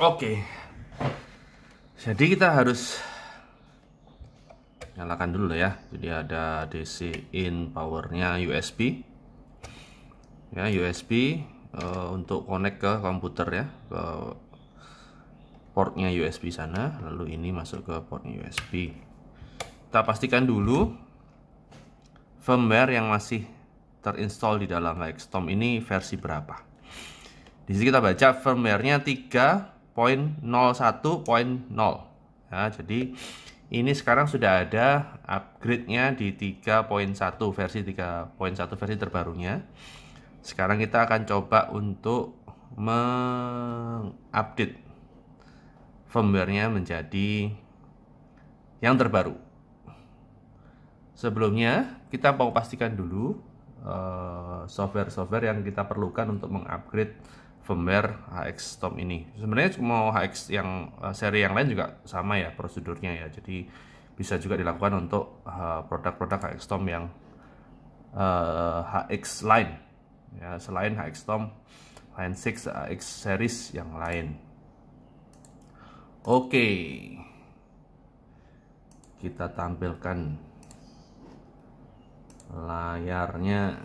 Oke. Jadi kita harus nyalakan dulu ya. Jadi ada DC in powernya USB. Ya, USB uh, eh, untuk connect ke komputer ya, ke portnya USB sana, lalu ini masuk ke port USB. Kita pastikan dulu firmware yang masih terinstall di dalam Lightstorm ini versi berapa. Di sini kita baca firmware-nya 0.01.0 nah, ya, jadi ini sekarang sudah ada upgrade-nya di 3.1 versi 3.1 versi terbarunya sekarang kita akan coba untuk mengupdate firmware-nya menjadi yang terbaru sebelumnya kita mau pastikan dulu eh, software-software uh, yang kita perlukan untuk mengupgrade firmware HX Storm ini. Sebenarnya mau HX yang eh, seri yang lain juga sama ya prosedurnya ya. Jadi bisa juga dilakukan untuk eh, produk-produk HX Storm yang uh, eh, HX lain ya selain HX Storm line 6 HX series yang lain. Oke. Kita tampilkan layarnya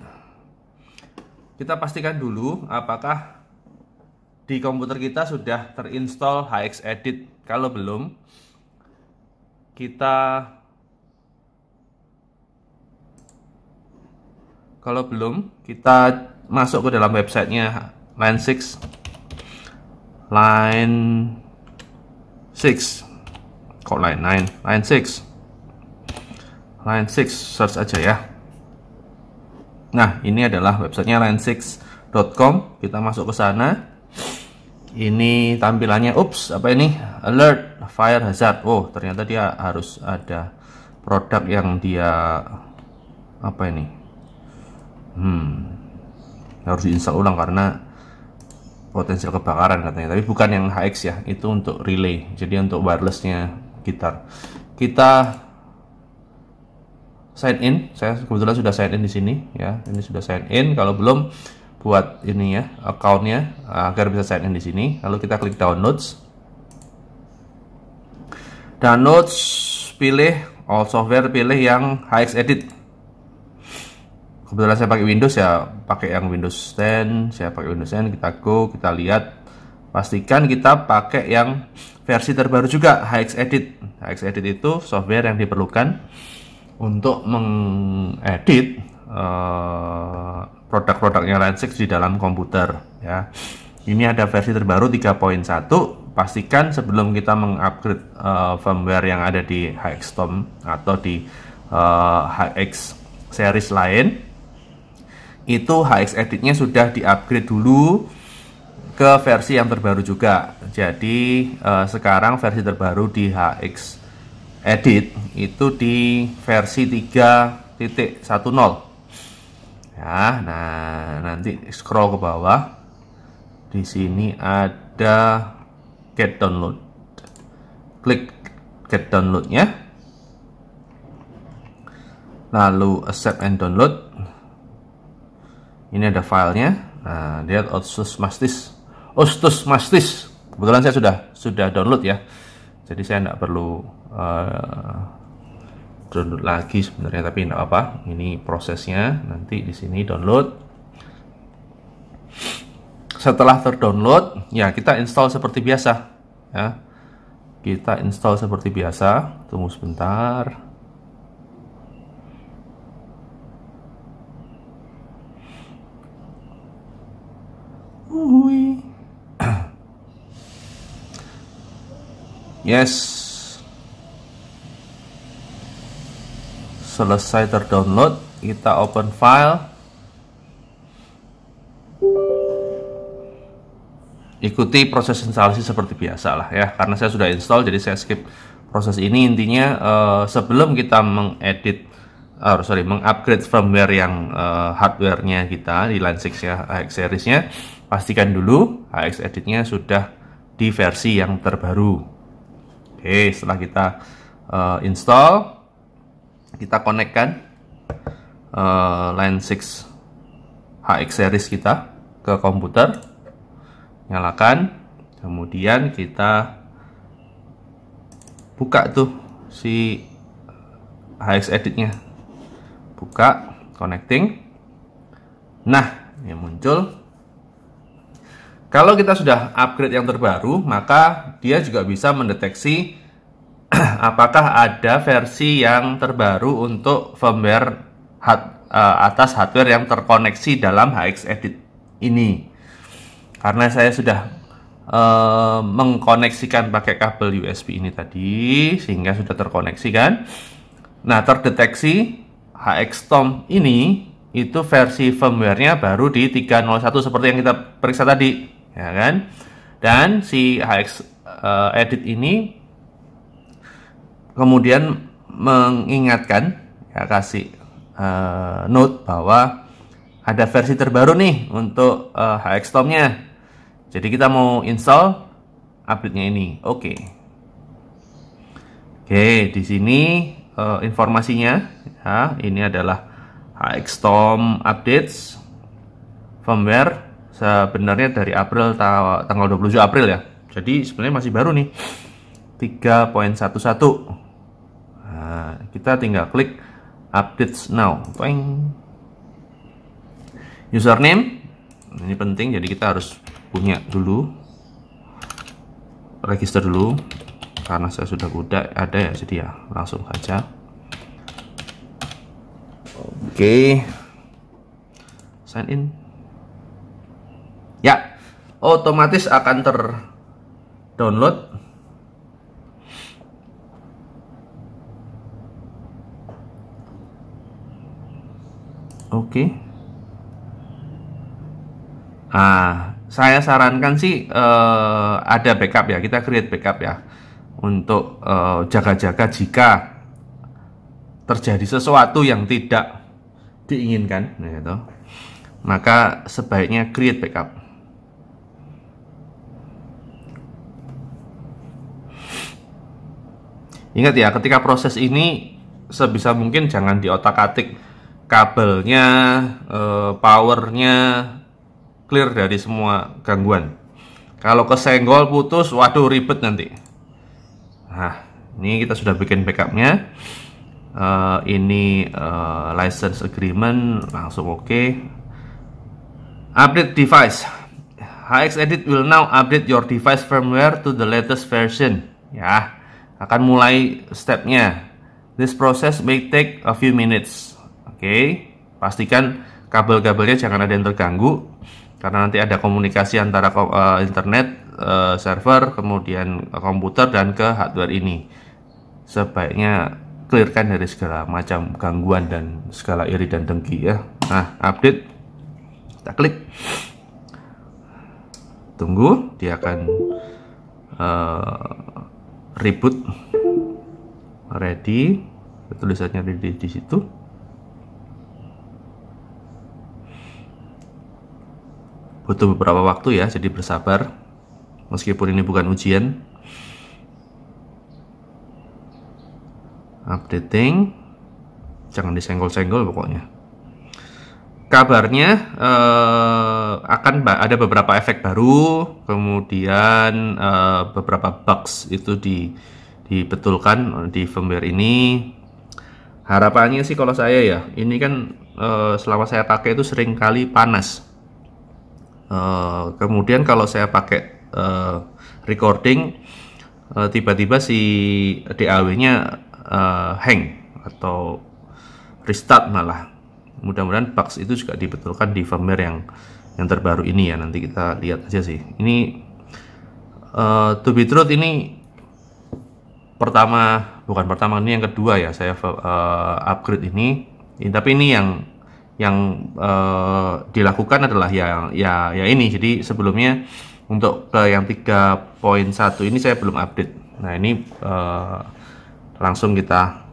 kita pastikan dulu apakah di komputer kita sudah terinstall HX Edit. Kalau belum, kita kalau belum kita masuk ke dalam websitenya line 6 line 6 kok line 9 line 6 line 6 search aja ya nah ini adalah websitenya line6.com kita masuk ke sana ini tampilannya ups apa ini alert fire hazard oh ternyata dia harus ada produk yang dia apa ini hmm harus diinstal ulang karena potensial kebakaran katanya tapi bukan yang HX ya itu untuk relay jadi untuk wirelessnya gitar kita sign in saya kebetulan sudah sign in di sini ya ini sudah sign in kalau belum buat ini ya accountnya uh, agar bisa sign in di sini lalu kita klik downloads downloads pilih all software pilih yang HX edit kebetulan saya pakai Windows ya pakai yang Windows 10 saya pakai Windows 10 kita go kita lihat pastikan kita pakai yang versi terbaru juga HX edit HX edit itu software yang diperlukan untuk mengedit Eh, produk-produknya Lensix di dalam komputer ya. Ini ada versi terbaru 3.1. Pastikan sebelum kita mengupgrade uh, firmware yang ada di HX Tom atau di uh, eh, HX series lain, itu HX Editnya sudah diupgrade dulu ke versi yang terbaru juga. Jadi uh, sekarang versi terbaru di HX Edit itu di versi 3.10 ya. Nah, nanti scroll ke bawah. Di sini ada get download. Klik get downloadnya. Lalu accept and download. Ini ada filenya. Nah, lihat Ostus Mastis. Ostus Mastis. Kebetulan saya sudah sudah download ya. Jadi saya tidak perlu uh, download lagi sebenarnya tapi tidak apa ini prosesnya nanti di sini download setelah terdownload ya kita install seperti biasa ya kita install seperti biasa tunggu sebentar yes selesai terdownload kita open file ikuti proses instalasi seperti biasa lah ya karena saya sudah install jadi saya skip proses ini intinya uh, sebelum kita mengedit uh, sorry mengupgrade firmware yang uh, hardwarenya kita di line 6 ya AX seriesnya pastikan dulu AX editnya sudah di versi yang terbaru oke setelah kita uh, install kita konekkan uh, eh, line 6 HX series kita ke komputer nyalakan kemudian kita buka tuh si HX editnya buka connecting nah yang muncul kalau kita sudah upgrade yang terbaru maka dia juga bisa mendeteksi apakah ada versi yang terbaru untuk firmware hat, uh, atas hardware yang terkoneksi dalam HX Edit ini. Karena saya sudah uh, mengkoneksikan pakai kabel USB ini tadi sehingga sudah terkoneksi kan. Nah, terdeteksi HX Tom ini itu versi firmware-nya baru di 301 seperti yang kita periksa tadi, ya kan? Dan si HX uh, eh, edit ini kemudian mengingatkan ya kasih uh, note bahwa ada versi terbaru nih untuk uh, eh, HXTOM-nya. Jadi kita mau install update-nya ini. Oke. Okay. Oke, okay, di sini uh, informasinya ya, ini adalah HXTOM updates firmware sebenarnya dari April tanggal 27 April ya. Jadi sebenarnya masih baru nih. 3.11 Ah, kita tinggal klik updates now. Peng. Username ini penting jadi kita harus punya dulu register dulu karena saya sudah udah ada ya jadi ya langsung saja oke sign in ya otomatis akan ter download Oke. Okay. Ah, saya sarankan sih uh, ada backup ya. Kita create backup ya untuk jaga eh, jaga-jaga jika terjadi sesuatu yang tidak diinginkan, nah, gitu. Maka sebaiknya create backup. Ingat ya, ketika proses ini sebisa mungkin jangan diotak-atik kabelnya, e, powernya clear dari semua gangguan. Kalau kesenggol putus, waduh ribet nanti. Nah, ini kita sudah bikin backupnya. Uh, ini uh, license agreement langsung oke. Okay. Update device. HX Edit will now update your device firmware to the latest version. Ya, akan mulai stepnya. This process may take a few minutes. Oke, pastikan kabel-kabelnya jangan ada yang terganggu karena nanti ada komunikasi antara eh, internet, eh, server, kemudian komputer dan ke hardware ini. Sebaiknya clearkan dari segala macam gangguan dan segala iri dan dengki ya. Nah, update kita klik. Tunggu, dia akan uh, reboot. Ready, tulisannya ready di situ. butuh beberapa waktu ya, jadi bersabar. Meskipun ini bukan ujian. Updating. Jangan disenggol-senggol pokoknya. Kabarnya eh, akan ada beberapa efek baru, kemudian eh, beberapa bugs itu di dibetulkan di firmware ini. Harapannya sih kalau saya ya, ini kan eh, selama saya pakai itu sering kali panas Uh, kemudian kalau saya pakai uh, recording, tiba eh, tiba-tiba si DAW-nya uh, hang atau restart malah. Mudah-mudahan bugs itu juga dibetulkan di firmware yang yang terbaru ini ya. Nanti kita lihat aja sih. Ini uh, to be truth ini pertama bukan pertama ini yang kedua ya saya uh, upgrade ini. ini tapi ini yang yang uh, dilakukan adalah ya ya ya ini. Jadi sebelumnya untuk ke yang 3.1 ini saya belum update. Nah, ini uh, langsung kita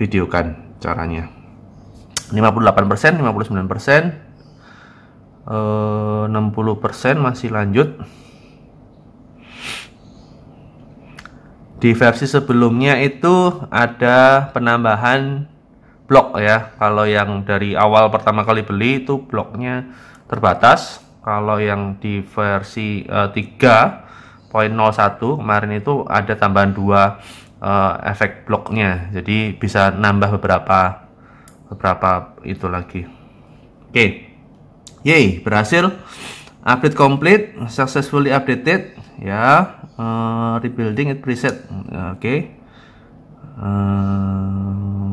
videokan caranya. 58%, 59%, uh, 60% masih lanjut. Di versi sebelumnya itu ada penambahan blok ya. Kalau yang dari awal pertama kali beli itu bloknya terbatas. Kalau yang di versi uh, eh, 3.01 kemarin itu ada tambahan dua uh, efek bloknya. Jadi bisa nambah beberapa beberapa itu lagi. Oke. Okay. Yay, berhasil. Update complete, successfully updated ya. Uh, rebuilding it preset. Oke. Okay. Uh,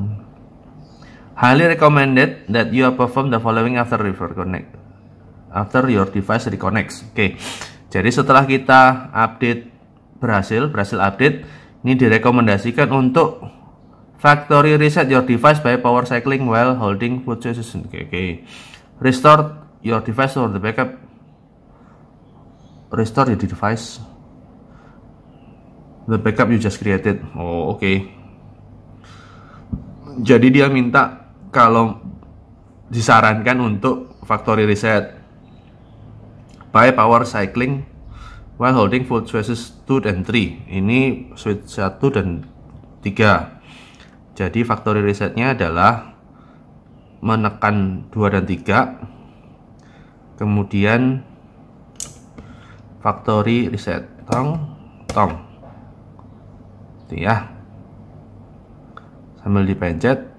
Highly recommended that you perform the following after River Connect. After your device reconnects. Oke. Okay. Jadi setelah kita update berhasil, berhasil update, ini direkomendasikan untuk factory reset your device by power cycling while holding food session. Oke. Okay, okay. Restore your device or the backup. Restore your device. The backup you just created. Oh, oke. Okay. Jadi dia minta kalau disarankan untuk factory reset by power cycling while holding full switches 2 dan 3 ini switch 1 dan 3 jadi factory resetnya adalah menekan 2 dan 3 kemudian factory reset tong tong itu ya sambil dipencet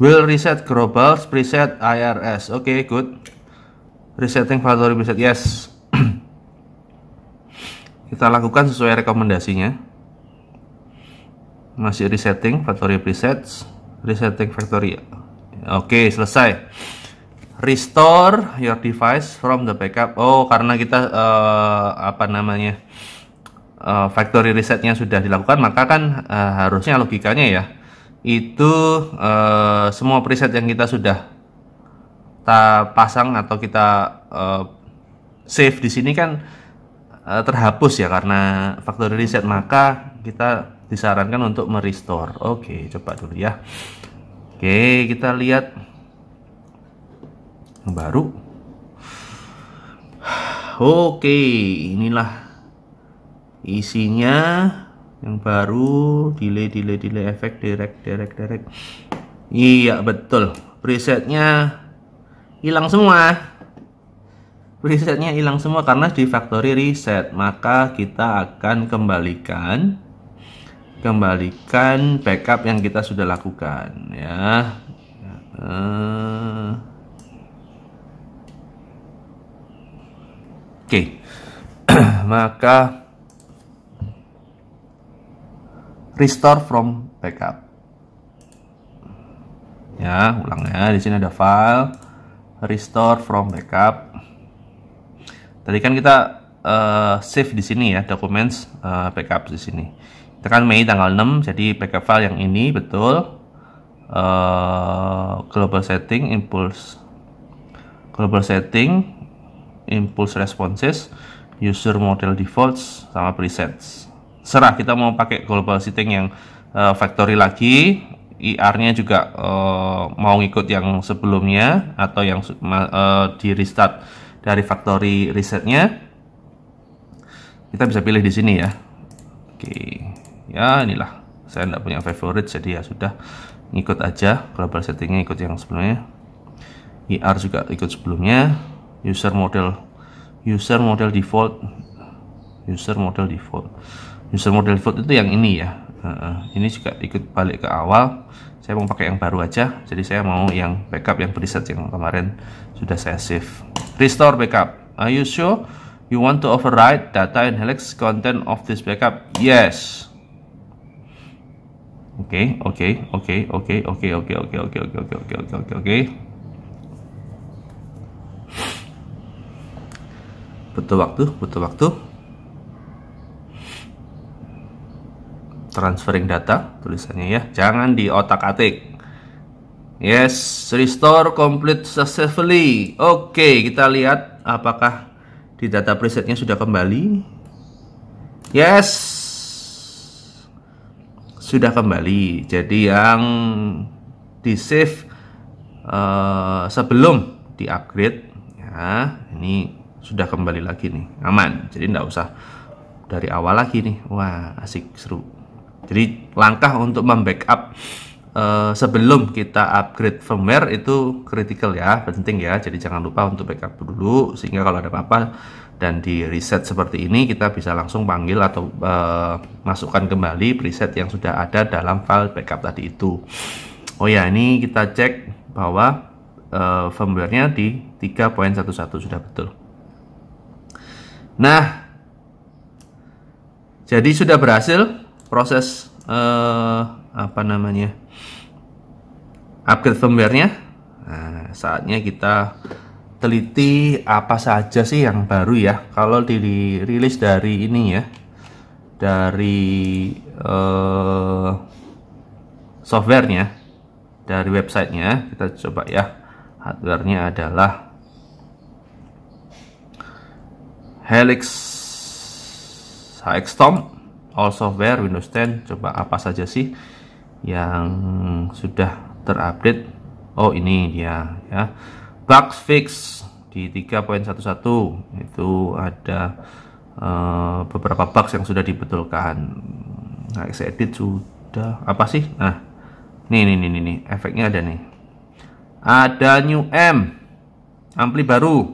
Will reset global preset IRS. Oke, okay, good. Resetting factory preset. Yes. Kita lakukan sesuai rekomendasinya. Masih resetting factory presets, resetting factory. Oke, okay, selesai. Restore your device from the backup. Oh, karena kita uh, apa namanya? Uh, factory resetnya sudah dilakukan, maka kan uh, harusnya logikanya ya itu eh, semua preset yang kita sudah kita pasang atau kita eh, save di sini kan eh, terhapus ya karena factory reset maka kita disarankan untuk merestore. Oke, coba dulu ya. Oke, kita lihat yang baru. Oke, inilah isinya yang baru delay delay delay efek direct direct direct iya betul presetnya hilang semua presetnya hilang semua karena di factory reset maka kita akan kembalikan kembalikan backup yang kita sudah lakukan ya uh, oke okay. maka restore from backup. Ya, ulang ya. Di sini ada file restore from backup. Tadi kan kita uh, save di sini ya, documents uh, backup di sini. Kita kan Mei tanggal 6, jadi backup file yang ini betul. Uh, global setting, impulse, global setting, impulse responses, user model defaults, sama presets serah kita mau pakai global seating yang uh, factory lagi IR-nya juga uh, mau ngikut yang sebelumnya atau yang uh, di restart dari factory resetnya kita bisa pilih di sini ya oke ya inilah saya tidak punya favorite jadi ya sudah ngikut aja global settingnya ikut yang sebelumnya IR juga ikut sebelumnya user model user model default user model default user model vote itu yang ini ya ini juga ikut balik ke awal saya mau pakai yang baru aja jadi saya mau yang backup yang preset yang kemarin sudah saya save restore backup are you sure you want to override data and helix content of this backup yes Oke, oke oke, oke oke, oke, oke, oke, oke, oke, oke, oke, oke, oke. Butuh waktu, butuh waktu. transferring data tulisannya ya jangan di otak atik yes restore complete successfully oke okay, kita lihat apakah di data presetnya sudah kembali yes sudah kembali jadi yang di save uh, sebelum di upgrade ya ini sudah kembali lagi nih aman jadi tidak usah dari awal lagi nih wah asik seru jadi langkah untuk membackup uh, sebelum kita upgrade firmware itu kritikal ya, penting ya. Jadi jangan lupa untuk backup dulu sehingga kalau ada apa-apa dan di reset seperti ini kita bisa langsung panggil atau uh, masukkan kembali preset yang sudah ada dalam file backup tadi itu. Oh ya, ini kita cek bahwa uh, firmware-nya di 3.11 sudah betul. Nah, jadi sudah berhasil proses uh, apa namanya upgrade firmware-nya. Nah, saatnya kita teliti apa saja sih yang baru ya. Kalau dirilis dari ini ya, dari uh, softwarenya, dari websitenya, kita coba ya. Hardwarenya adalah Helix Hextom all software Windows 10 coba apa saja sih yang sudah terupdate oh ini dia ya bugs fix di 3.11 itu ada uh, beberapa bugs yang sudah dibetulkan nah saya edit sudah apa sih nah nih nih nih nih efeknya ada nih ada new M ampli baru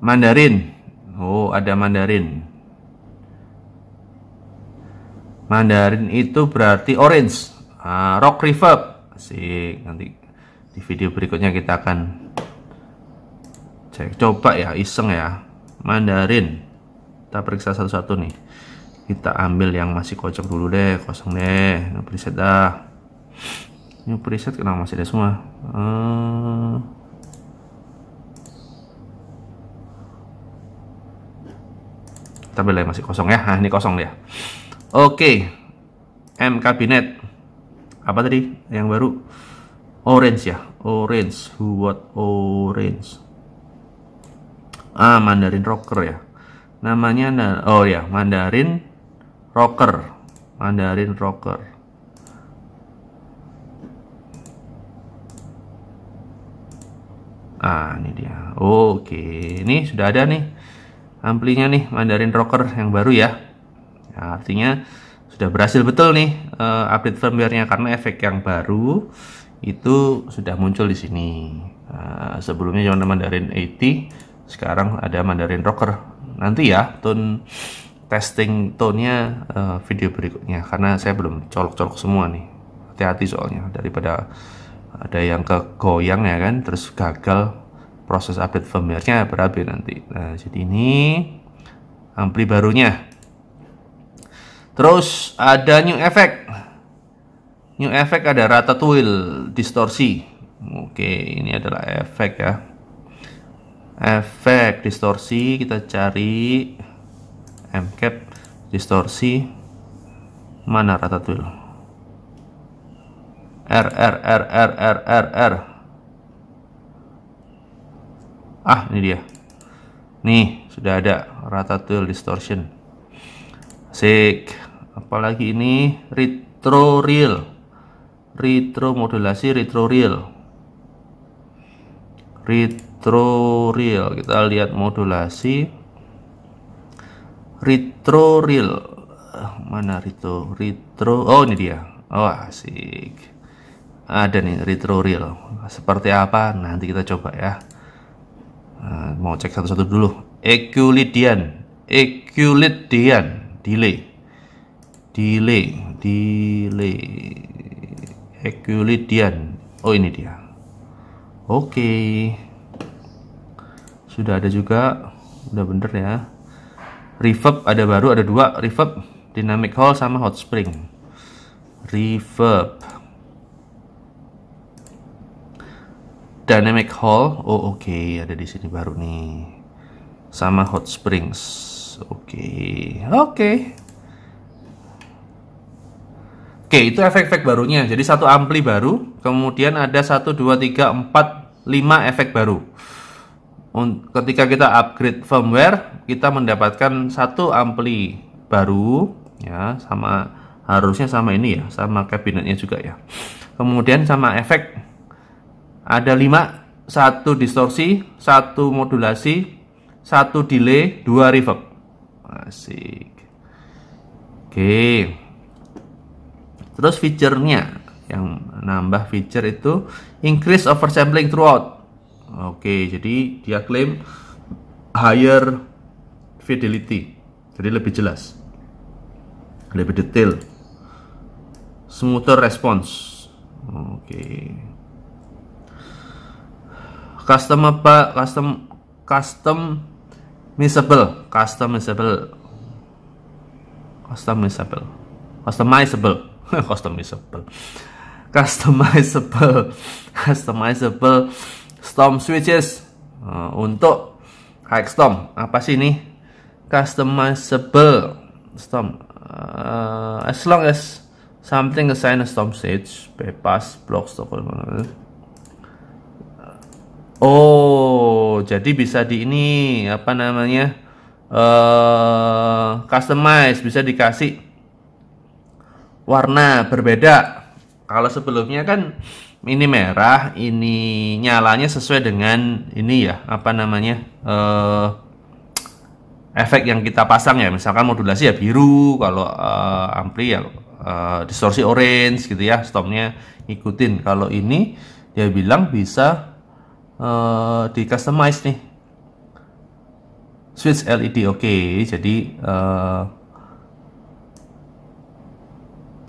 Mandarin oh ada Mandarin Mandarin itu berarti orange. Uh, rock reverb. Asik. Nanti di video berikutnya kita akan cek coba ya iseng ya. Mandarin. Kita periksa satu-satu nih. Kita ambil yang masih kocok dulu deh, kosong deh. Ini preset dah. Ini preset kenapa masih ada semua? Uh, kita ambil masih kosong ya. Nah, ini kosong dia. Ya. Oke, M kabinet. Apa tadi yang baru? Orange ya, orange. Who what orange? Ah, Mandarin Rocker ya. Namanya oh ya, Mandarin Rocker. Mandarin Rocker. Ah, ini dia. Oke, ini sudah ada nih amplinya nih Mandarin Rocker yang baru ya. Ya, artinya sudah berhasil betul nih uh, update firmware-nya karena efek yang baru itu sudah muncul di sini. Uh, sebelumnya cuma Mandarin 80, sekarang ada Mandarin Rocker. Nanti ya tone testing tone-nya uh, video berikutnya karena saya belum colok-colok semua nih. Hati-hati soalnya daripada ada yang kegoyang ya kan terus gagal proses update firmware-nya berabe nanti. Nah, jadi ini ampli barunya Terus ada new effect. New effect ada rata tuil distorsi. Oke, ini adalah efek ya. Efek distorsi kita cari M mcap distorsi mana tuil. R R R R R R R. Ah, ini dia. Nih, sudah ada rata tuil distortion. Sick apalagi ini retro real, retro modulasi retro real, retro real. kita lihat modulasi retro real. mana retro retro oh ini dia oh asik ada nih retro real. seperti apa nanti kita coba ya eh, mau cek satu-satu dulu Equilidian Equilidian delay delay delay Euclidean oh ini dia oke okay. sudah ada juga udah bener ya reverb ada baru ada dua reverb dynamic hall sama hot spring reverb dynamic hall oh oke okay. ada di sini baru nih sama hot springs oke okay. oke okay. Oke, itu efek-efek barunya. Jadi satu ampli baru, kemudian ada 1 2 3 4 5 efek baru. Ketika kita upgrade firmware, kita mendapatkan satu ampli baru ya, sama harusnya sama ini ya, sama kabinetnya juga ya. Kemudian sama efek ada 5, satu distorsi, satu modulasi, satu delay, dua reverb. Asik. Oke. Okay. Terus feature-nya yang nambah feature itu increase oversampling throughout. Oke, jadi dia klaim higher fidelity. Jadi lebih jelas. Lebih detail. Smoother response. Oke. Custom apa? Custom custom misable, customizable. Customizable. Customizable. customizable customizable customizable storm switches uh, untuk high storm apa sih ini customizable storm uh, as long as something assign a storm stage bypass block stop oh jadi bisa di ini apa namanya uh, customize bisa dikasih warna berbeda. Kalau sebelumnya kan ini merah, ini nyalanya sesuai dengan ini ya, apa namanya? Uh, efek yang kita pasang ya, misalkan modulasi ya biru, kalau uh, ampli ya uh, distorsi orange gitu ya, stopnya ikutin. Kalau ini dia bilang bisa uh, di customize nih. Switch LED oke, okay. jadi uh,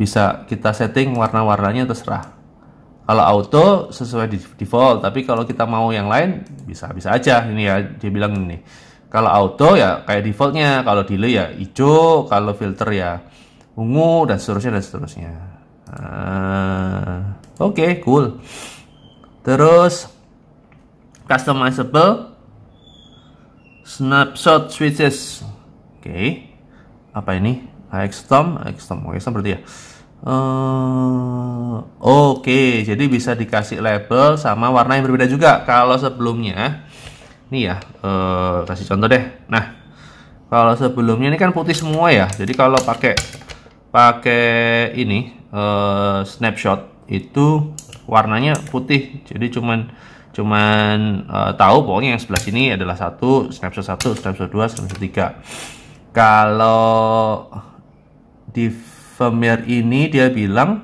bisa kita setting warna-warnanya terserah kalau auto sesuai default tapi kalau kita mau yang lain bisa bisa aja ini ya dia bilang ini kalau auto ya kayak defaultnya kalau delay ya hijau kalau filter ya ungu dan seterusnya dan seterusnya uh, oke okay, cool terus customizable snapshot switches oke okay. apa ini AXTOM AXTOM AXTOM berarti ya Eh, oke, okay. jadi bisa dikasih label sama warna yang berbeda juga. Kalau sebelumnya, ini ya, uh, kasih contoh deh. Nah, kalau sebelumnya ini kan putih semua ya. Jadi kalau pakai pakai ini uh, snapshot itu warnanya putih. Jadi cuman cuman uh, tahu pokoknya yang sebelah sini adalah satu snapshot satu, snapshot dua, snapshot tiga. Kalau div firmware ini dia bilang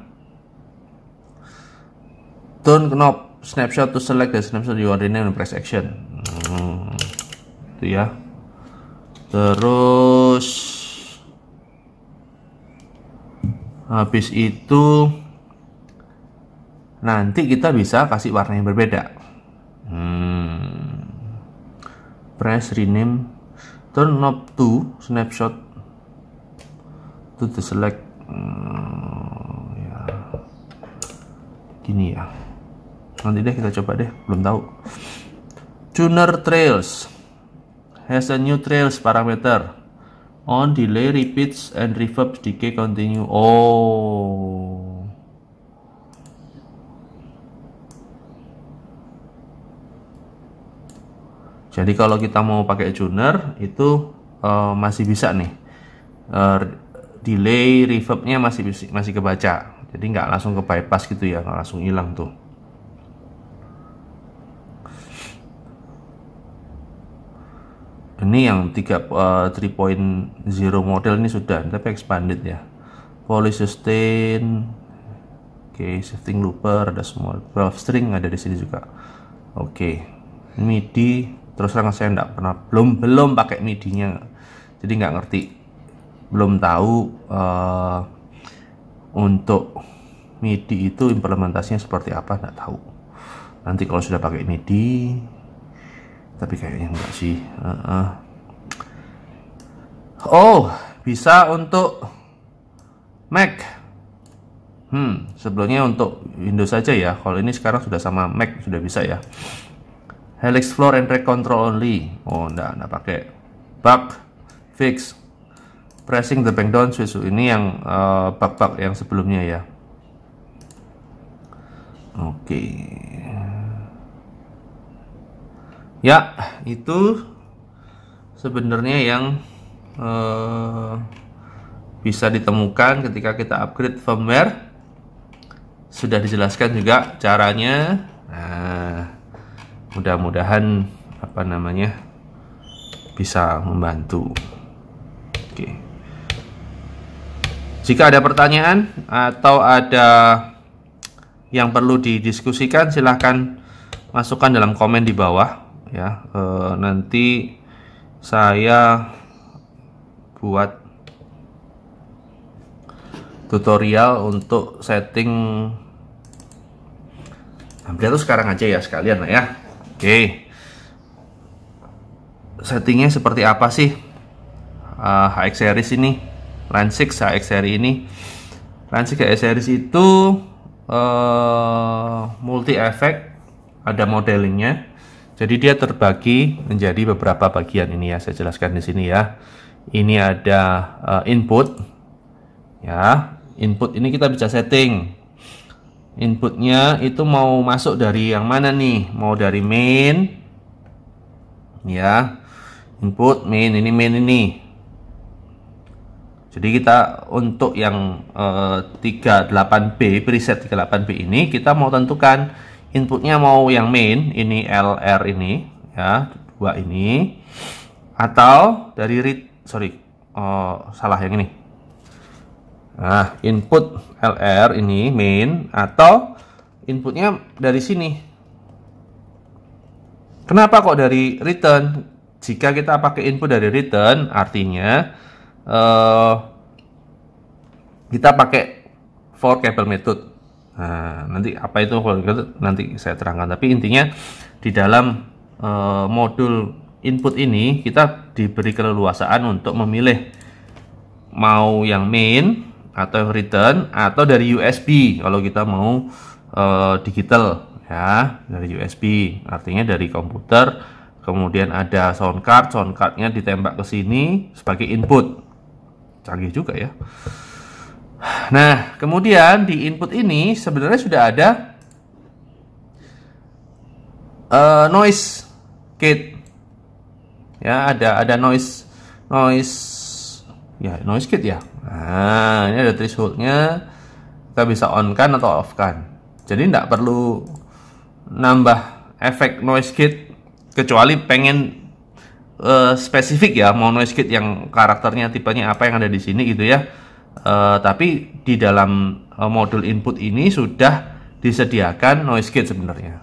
turn knob snapshot to select the snapshot you already name and press action hmm, itu ya terus habis itu nanti kita bisa kasih warna yang berbeda hmm, press rename turn knob to snapshot to the select hmm, ya gini ya nanti deh kita coba deh belum tahu tuner trails has a new trails parameter on delay repeats and reverb decay continue oh jadi kalau kita mau pakai tuner itu uh, masih bisa nih uh, delay reverbnya masih masih kebaca jadi nggak langsung ke bypass gitu ya nggak langsung hilang tuh ini yang uh, eh, 3.0 model ini sudah tapi expanded ya poly sustain oke okay, shifting looper ada semua 12 string ada di sini juga oke okay. midi terus terang saya enggak pernah belum belum pakai midinya jadi nggak ngerti belum tahu uh, untuk MIDI itu implementasinya seperti apa nggak tahu nanti kalau sudah pakai MIDI tapi kayaknya enggak sih uh -uh. oh bisa untuk Mac hmm sebelumnya untuk Windows saja ya kalau ini sekarang sudah sama Mac sudah bisa ya Helix Floor and Track Control Only oh enggak enggak pakai bug fix pressing the bank down switch ini yang bug-bug uh, eh, yang sebelumnya ya oke okay. ya itu sebenarnya yang uh, bisa ditemukan ketika kita upgrade firmware sudah dijelaskan juga caranya nah mudah-mudahan apa namanya bisa membantu oke okay. Jika ada pertanyaan atau ada yang perlu didiskusikan, silahkan masukkan dalam komen di bawah. Ya, e, nanti saya buat tutorial untuk setting hampir itu sekarang aja ya sekalian ya oke settingnya seperti apa sih uh, eh, HX series ini Lensix HX seri ini Lensix HX series itu uh, eh, multi efek, ada modelingnya jadi dia terbagi menjadi beberapa bagian ini ya saya jelaskan di sini ya ini ada uh, input ya input ini kita bisa setting inputnya itu mau masuk dari yang mana nih mau dari main ya input main ini main ini jadi kita untuk yang eh, 38B, preset 38B ini kita mau tentukan inputnya mau yang main, ini LR ini, ya, dua ini, atau dari read, sorry, eh, salah yang ini. Nah, input LR ini main, atau inputnya dari sini. Kenapa kok dari return? Jika kita pakai input dari return, artinya uh, kita pakai for cable method. Nah, nanti apa itu for cable nanti saya terangkan. Tapi intinya di dalam uh, modul input ini kita diberi keleluasaan untuk memilih mau yang main atau yang return atau dari USB kalau kita mau uh, digital ya dari USB artinya dari komputer kemudian ada sound card sound cardnya ditembak ke sini sebagai input canggih juga ya. Nah, kemudian di input ini sebenarnya sudah ada uh, noise gate. Ya, ada ada noise noise ya noise gate ya. Nah, ini ada thresholdnya kita bisa on kan atau off kan. Jadi tidak perlu nambah efek noise gate kecuali pengen Eh, spesifik ya mau noise gate yang karakternya tipenya apa yang ada di sini gitu ya uh, tapi di dalam uh, modul input ini sudah disediakan noise gate sebenarnya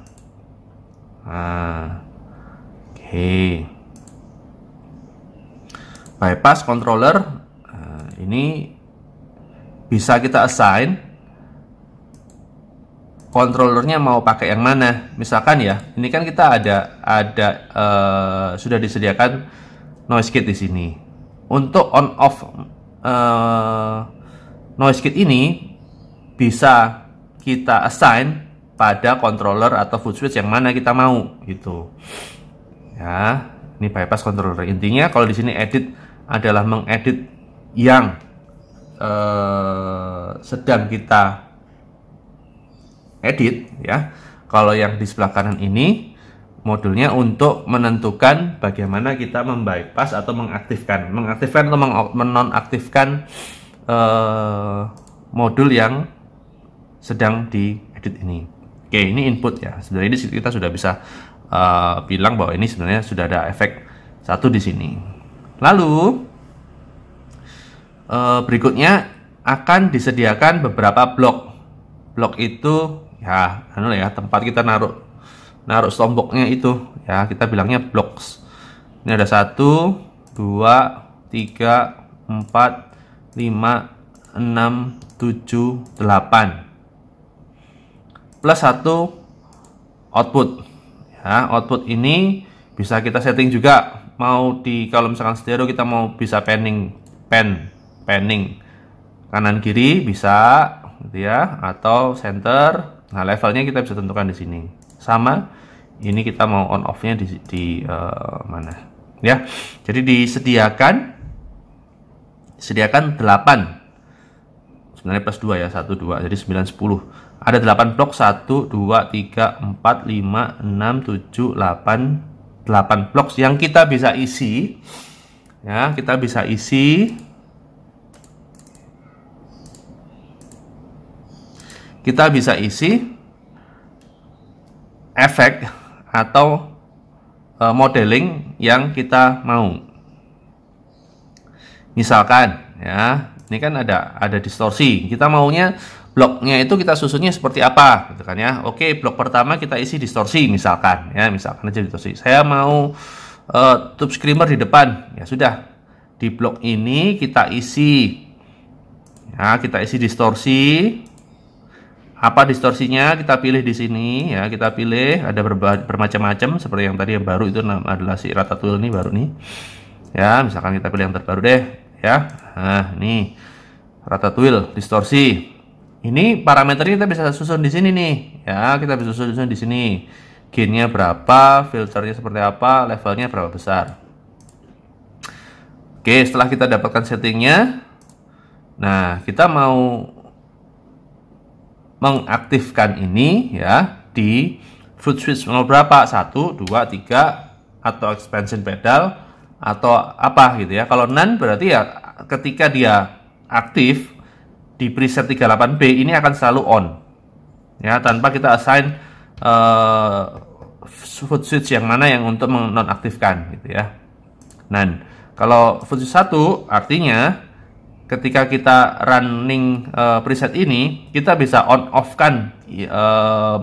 nah, oke okay. bypass controller uh, ini bisa kita assign Kontrolernya mau pakai yang mana. Misalkan ya, ini kan kita ada ada uh, sudah disediakan noise gate di sini. Untuk on off uh, noise gate ini bisa kita assign pada controller atau foot switch yang mana kita mau gitu. Ya, ini bypass controller. Intinya kalau di sini edit adalah mengedit yang uh, sedang kita edit ya. Kalau yang di sebelah kanan ini modulnya untuk menentukan bagaimana kita membypass atau mengaktifkan, mengaktifkan atau menonaktifkan uh, modul yang sedang diedit ini. Oke, ini input ya. Sebenarnya ini kita sudah bisa uh, bilang bahwa ini sebenarnya sudah ada efek satu di sini. Lalu uh, berikutnya akan disediakan beberapa blok. Blok itu ya anu ya tempat kita naruh naruh tomboknya itu ya kita bilangnya blocks ini ada satu dua tiga empat lima enam tujuh delapan plus satu output ya output ini bisa kita setting juga mau di kalau misalkan stereo kita mau bisa panning pan panning kanan kiri bisa gitu ya atau center Nah, levelnya kita bisa tentukan di sini. Sama, ini kita mau on off-nya di, di uh, mana? Ya. Jadi disediakan sediakan 8. Sebenarnya plus 2 ya, 1 2. Jadi 9 10. Ada 8 blok 1 2 3 4 5 6 7 8 8 blok yang kita bisa isi. Ya, kita bisa isi kita bisa isi efek atau eh, modeling yang kita mau. Misalkan ya, ini kan ada ada distorsi. Kita maunya bloknya itu kita susunnya seperti apa gitu kan ya oke blok pertama kita isi distorsi misalkan ya misalkan aja distorsi saya mau uh, tube screamer di depan ya sudah di blok ini kita isi ya kita isi distorsi apa distorsinya? Kita pilih di sini ya, kita pilih ada bermacam-macam seperti yang tadi yang baru itu adalah si rata tool ini baru nih. Ya, misalkan kita pilih yang terbaru deh ya. Nah, nih Ratatouille distorsi. Ini parameter kita bisa susun di sini nih. Ya, kita bisa susun, susun di sini. Gainnya berapa, filternya seperti apa, levelnya berapa besar. Oke, setelah kita dapatkan settingnya, nah kita mau mengaktifkan ini ya di foot switch nomor berapa? 1, 2, 3 atau expansion pedal atau apa gitu ya. Kalau non berarti ya ketika dia aktif di preset 38B ini akan selalu on. Ya, tanpa kita assign uh, foot switch yang mana yang untuk menonaktifkan gitu ya. None. Kalau foot switch 1 artinya ketika kita running uh, preset ini, kita bisa on off kan uh, eh,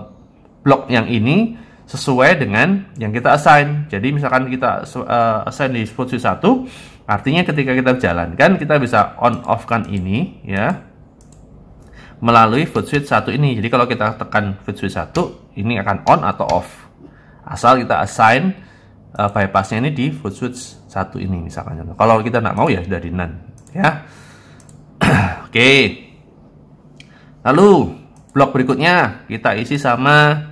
blok yang ini sesuai dengan yang kita assign. Jadi misalkan kita uh, assign di posisi 1, artinya ketika kita jalankan kita bisa on off kan ini ya melalui food switch 1 ini. Jadi kalau kita tekan food switch 1, ini akan on atau off. Asal kita assign uh, bypassnya ini di food switch 1 ini misalkan. Kalau kita nggak mau ya sudah di none ya. Oke. Lalu blok berikutnya kita isi sama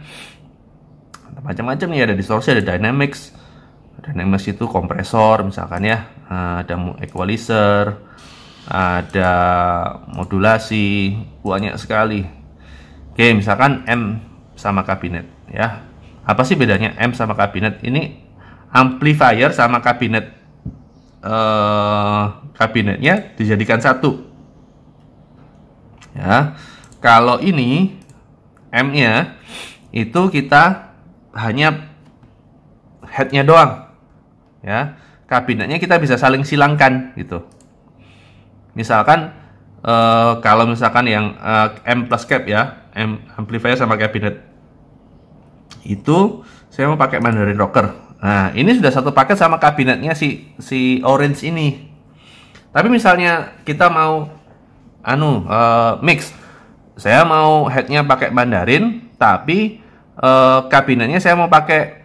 macam-macam nih ada distorsi, ada dynamics. Dynamics itu kompresor misalkan ya, eh, ada equalizer, ada modulasi, banyak sekali. Oke, misalkan M sama kabinet ya. Apa sih bedanya M sama kabinet? Ini amplifier sama kabinet eh kabinetnya dijadikan satu Ya. Kalau ini M-nya itu kita hanya headnya doang. Ya. Kabinetnya kita bisa saling silangkan gitu. Misalkan uh, kalau misalkan yang uh, M plus cap ya, M amplifier sama kabinet itu saya mau pakai Mandarin Rocker. Nah, ini sudah satu paket sama kabinetnya si si orange ini. Tapi misalnya kita mau anu uh, mix. Saya mau headnya pakai Mandarin, tapi uh, kabinetnya saya mau pakai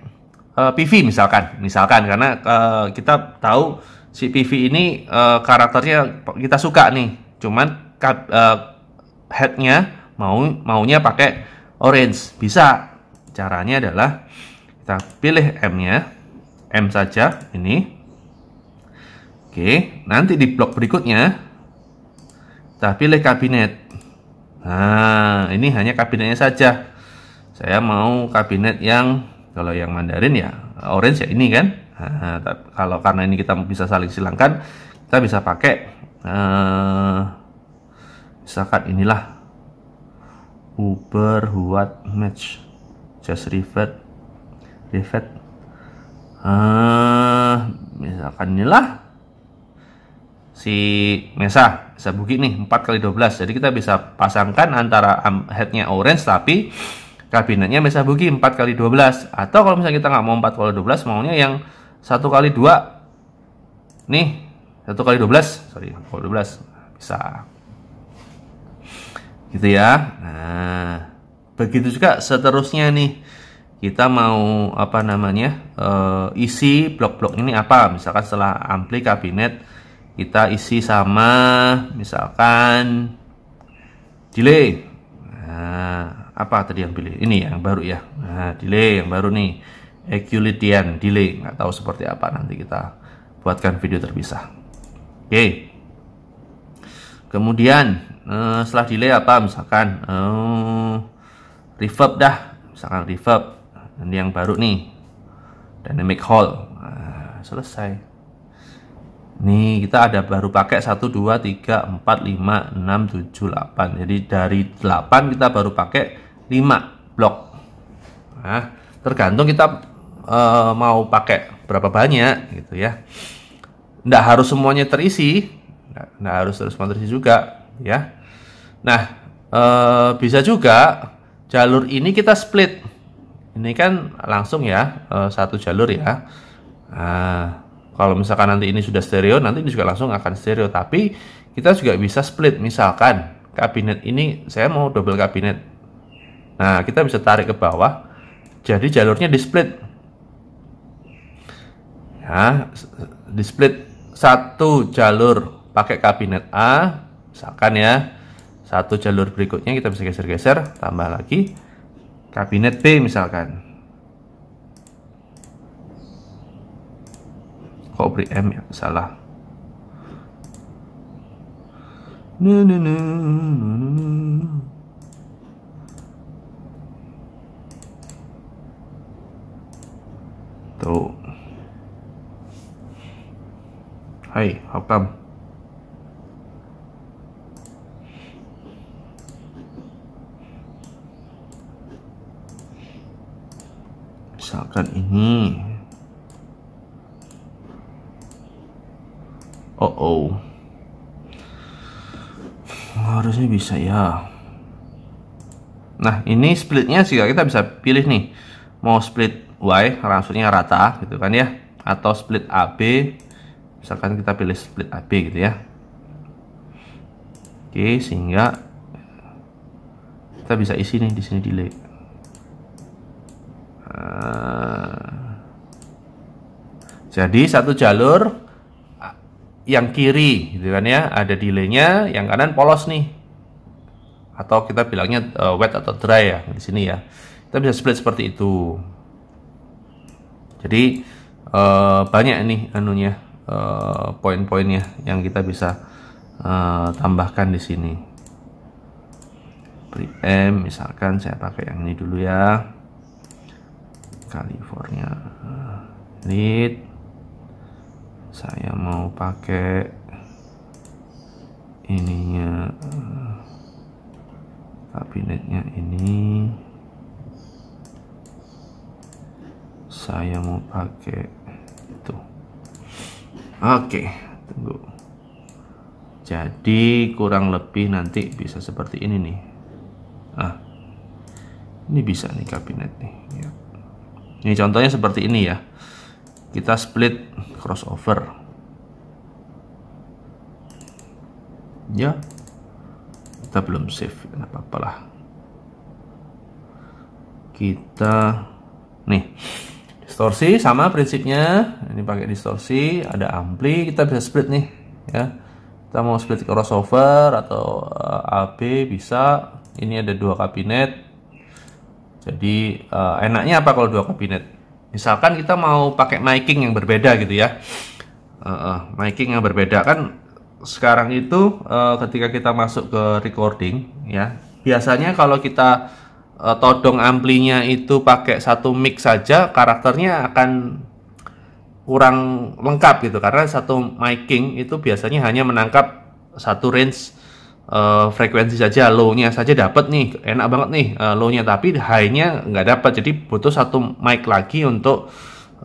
uh, eh, PV misalkan, misalkan karena uh, kita tahu si PV ini uh, karakternya kita suka nih, cuman kab, uh, headnya mau maunya pakai orange bisa. Caranya adalah kita pilih M-nya, M saja ini. Oke, nanti di blok berikutnya kita pilih kabinet. Nah, ini hanya kabinetnya saja. Saya mau kabinet yang kalau yang Mandarin ya orange ya ini kan. Nah, kalau karena ini kita bisa saling silangkan, kita bisa pakai uh, misalkan inilah Uber Huat Match Just Rivet Rivet. Uh, misalkan inilah si Mesa bisa bukit nih 4 kali 12 jadi kita bisa pasangkan antara um, headnya orange tapi kabinetnya Mesa bukit 4 kali 12 atau kalau misalnya kita nggak mau 4 kali 12 maunya yang 1 kali 2 nih 1 kali 12 sorry 12 bisa gitu ya nah begitu juga seterusnya nih kita mau apa namanya uh, isi blok-blok ini apa misalkan setelah ampli kabinet kita isi sama misalkan delay nah, apa tadi yang pilih ini yang baru ya nah, delay yang baru nih equilibrium delay nggak tahu seperti apa nanti kita buatkan video terpisah oke okay. kemudian eh, setelah delay apa misalkan eh, reverb dah misalkan reverb ini yang baru nih dynamic hall nah, selesai Nih kita ada baru pakai 1, 2, 3, 4, 5, 6, 7, 8 Jadi dari 8 kita baru pakai 5 blok Nah tergantung kita e, mau pakai berapa banyak gitu ya Nggak harus semuanya terisi Nggak, nggak harus terus terisi juga ya Nah e, bisa juga jalur ini kita split Ini kan langsung ya e, satu jalur ya Nah kalau misalkan nanti ini sudah stereo, nanti ini juga langsung akan stereo. Tapi kita juga bisa split. Misalkan kabinet ini saya mau double kabinet. Nah, kita bisa tarik ke bawah. Jadi jalurnya di split. Ya, di split satu jalur pakai kabinet A, misalkan ya. Satu jalur berikutnya kita bisa geser-geser, tambah lagi kabinet B misalkan. kok beri M ya salah Tuh. Hai, how Misalkan ini Oh oh. Harusnya bisa ya. Nah, ini splitnya sih kita bisa pilih nih. Mau split Y, langsungnya rata gitu kan ya. Atau split AB. Misalkan kita pilih split AB gitu ya. Oke, sehingga kita bisa isi nih di sini delay. Eh, jadi satu jalur yang kiri gitu kan ya ada delaynya yang kanan polos nih atau kita bilangnya uh, wet atau dry ya di sini ya kita bisa split seperti itu jadi uh, banyak nih anunya uh, poin-poinnya yang kita bisa uh, tambahkan di sini Prem, misalkan saya pakai yang ini dulu ya California lead saya mau pakai ininya eh, kabinetnya ini saya mau pakai itu oke tunggu jadi kurang lebih nanti bisa seperti ini nih ah ini bisa nih kabinet nih ya. ini contohnya seperti ini ya kita split crossover ya kita belum save apa-apalah kita nih distorsi sama prinsipnya ini pakai distorsi ada ampli kita bisa split nih ya kita mau split crossover atau uh, eh, AB bisa ini ada dua kabinet jadi uh, enaknya apa kalau dua kabinet Misalkan kita mau pakai miking yang berbeda gitu ya, uh, uh, miking yang berbeda kan sekarang itu uh, ketika kita masuk ke recording ya biasanya kalau kita uh, todong amplinya itu pakai satu mic saja karakternya akan kurang lengkap gitu karena satu miking itu biasanya hanya menangkap satu range uh, frekuensi saja low-nya saja dapat nih enak banget nih uh, low-nya tapi high-nya nggak dapat jadi butuh satu mic lagi untuk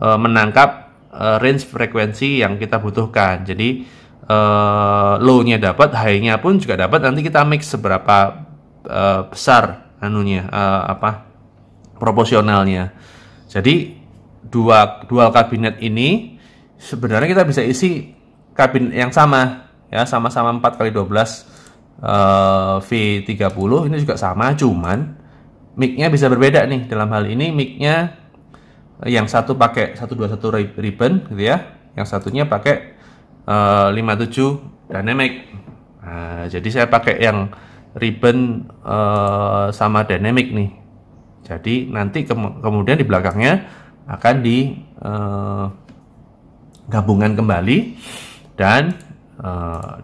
uh, menangkap uh, range frekuensi yang kita butuhkan jadi uh, low-nya dapat high-nya pun juga dapat nanti kita mix seberapa uh, besar anunya uh, apa proporsionalnya jadi dua dual kabinet ini sebenarnya kita bisa isi kabin yang sama ya sama-sama 4 kali 12 Eh, V30 ini juga sama cuman mic-nya bisa berbeda nih dalam hal ini mic-nya yang satu pakai 121 ribbon gitu ya yang satunya pakai eh, uh, 57 dynamic nah, jadi saya pakai yang ribbon eh, sama dynamic nih jadi nanti kemudian di belakangnya akan di gabungan kembali dan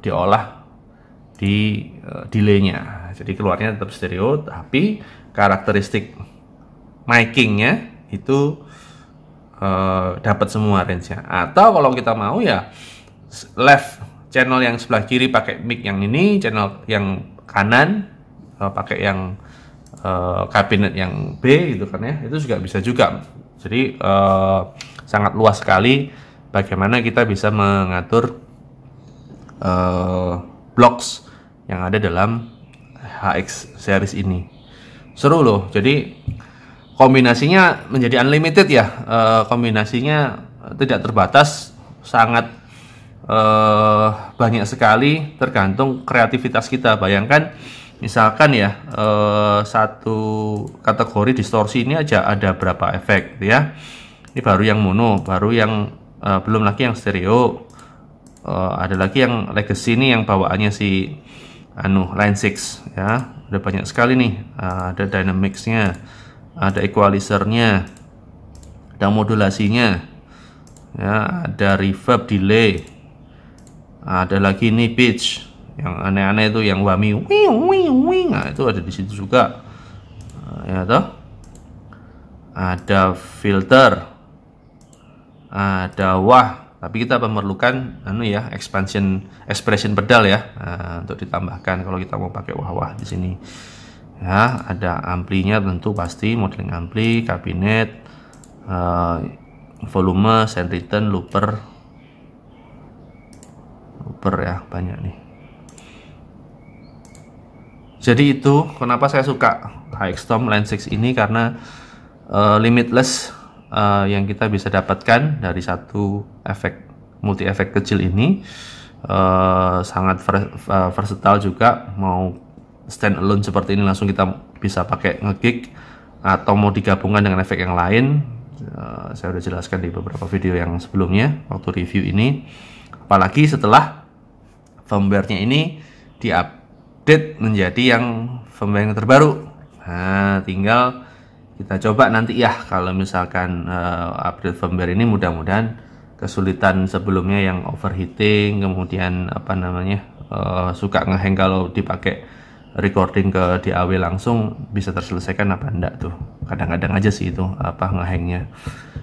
diolah di uh, e, delay Jadi keluarnya tetap stereo, tapi karakteristik micingnya itu uh, dapat semua range-nya. Atau kalau kita mau ya left channel yang sebelah kiri pakai mic yang ini, channel yang kanan uh, pakai yang uh, kabinet yang B gitu kan ya. Itu juga bisa juga. Jadi uh, sangat luas sekali bagaimana kita bisa mengatur uh, blocks yang ada dalam HX series ini. Seru loh. Jadi kombinasinya menjadi unlimited ya. E, kombinasinya tidak terbatas, sangat e, banyak sekali tergantung kreativitas kita. Bayangkan misalkan ya e, satu kategori distorsi ini aja ada berapa efek gitu ya. Ini baru yang mono, baru yang e, belum lagi yang stereo. E, ada lagi yang legacy ini yang bawaannya si anu line 6 ya udah banyak sekali nih eh, ada dynamicsnya ada equalizernya ada modulasinya ya ada reverb delay ada lagi nih pitch yang aneh-aneh itu yang wami wing wing wing nah, itu ada di situ juga eh, ya toh ada filter ada wah tapi kita memerlukan anu ya expansion expression pedal ya uh, untuk ditambahkan kalau kita mau pakai wah-wah di sini ya ada amplinya tentu pasti modeling ampli kabinet uh, volume send return looper looper ya banyak nih jadi itu kenapa saya suka high storm line 6 ini karena uh, limitless uh, yang kita bisa dapatkan dari satu efek multi efek kecil ini uh, sangat eh, versatile juga mau stand alone seperti ini langsung kita bisa pakai ngekick atau mau digabungkan dengan efek yang lain uh, saya sudah jelaskan di beberapa video yang sebelumnya waktu review ini apalagi setelah firmware-nya ini di update menjadi yang firmware yang terbaru nah tinggal kita coba nanti ya kalau misalkan uh, eh, update firmware ini mudah-mudahan kesulitan sebelumnya yang overheating kemudian apa namanya uh, suka ngeheng kalau dipakai recording ke DAW langsung bisa terselesaikan apa enggak tuh kadang-kadang aja sih itu apa ngehengnya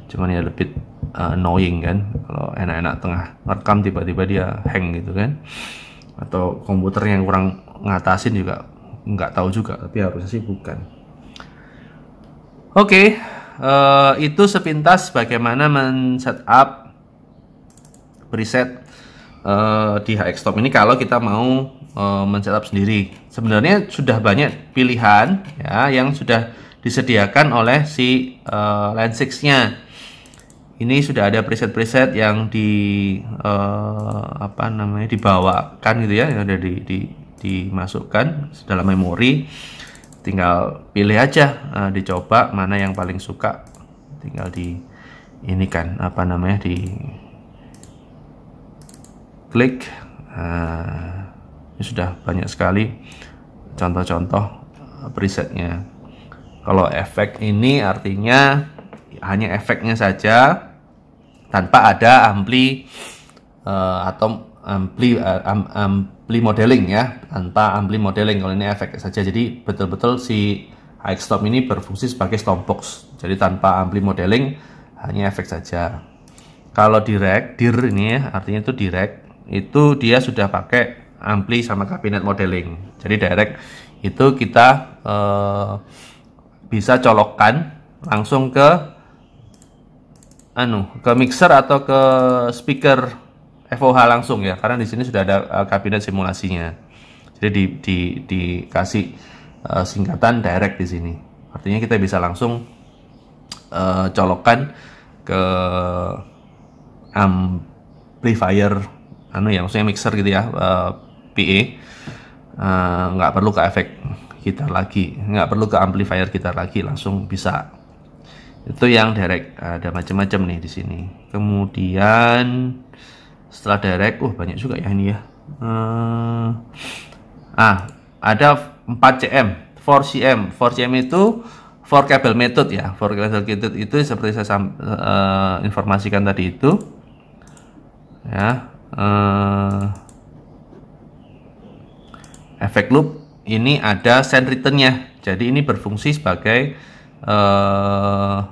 cuman ya lebih uh, annoying kan kalau enak-enak tengah rekam tiba-tiba dia hang gitu kan atau komputer yang kurang ngatasin juga nggak tahu juga tapi harusnya sih bukan Oke, okay, uh, eh, itu sepintas bagaimana men-setup preset uh, di Top ini kalau kita mau uh, men-setup sendiri. Sebenarnya sudah banyak pilihan ya yang sudah disediakan oleh si uh, Lens 6-nya. Ini sudah ada preset-preset yang di uh, apa namanya dibawakan gitu ya, yang ada di, di dimasukkan dalam memori tinggal pilih aja uh, dicoba mana yang paling suka tinggal di ini kan apa namanya di klik uh, ini sudah banyak sekali contoh-contoh eh, presetnya kalau efek ini artinya hanya efeknya saja tanpa ada ampli uh, atau ampli uh, um, um, Ampli modeling ya tanpa ampli modeling kalau ini efek saja jadi betul-betul si high Stop ini berfungsi sebagai stop box jadi tanpa ampli modeling hanya efek saja kalau direct dir ini ya, artinya itu direct itu dia sudah pakai ampli sama kabinet modeling jadi direct itu kita eh, bisa colokkan langsung ke anu ke mixer atau ke speaker FOH langsung ya, karena di sini sudah ada uh, kabinet simulasinya. Jadi di, di, dikasih eh, singkatan direct di sini. Artinya kita bisa langsung uh, colokkan ke amplifier, anu ya, maksudnya mixer gitu ya, uh, PA. Uh, nggak perlu ke efek kita lagi, nggak perlu ke amplifier kita lagi, langsung bisa itu yang direct ada macam-macam nih di sini kemudian setelah direct uh banyak juga ya ini ya hmm. ah ada 4 cm 4 cm 4 cm itu for cable method ya for cable method itu seperti saya uh, informasikan tadi itu ya uh, efek loop ini ada send returnnya jadi ini berfungsi sebagai uh,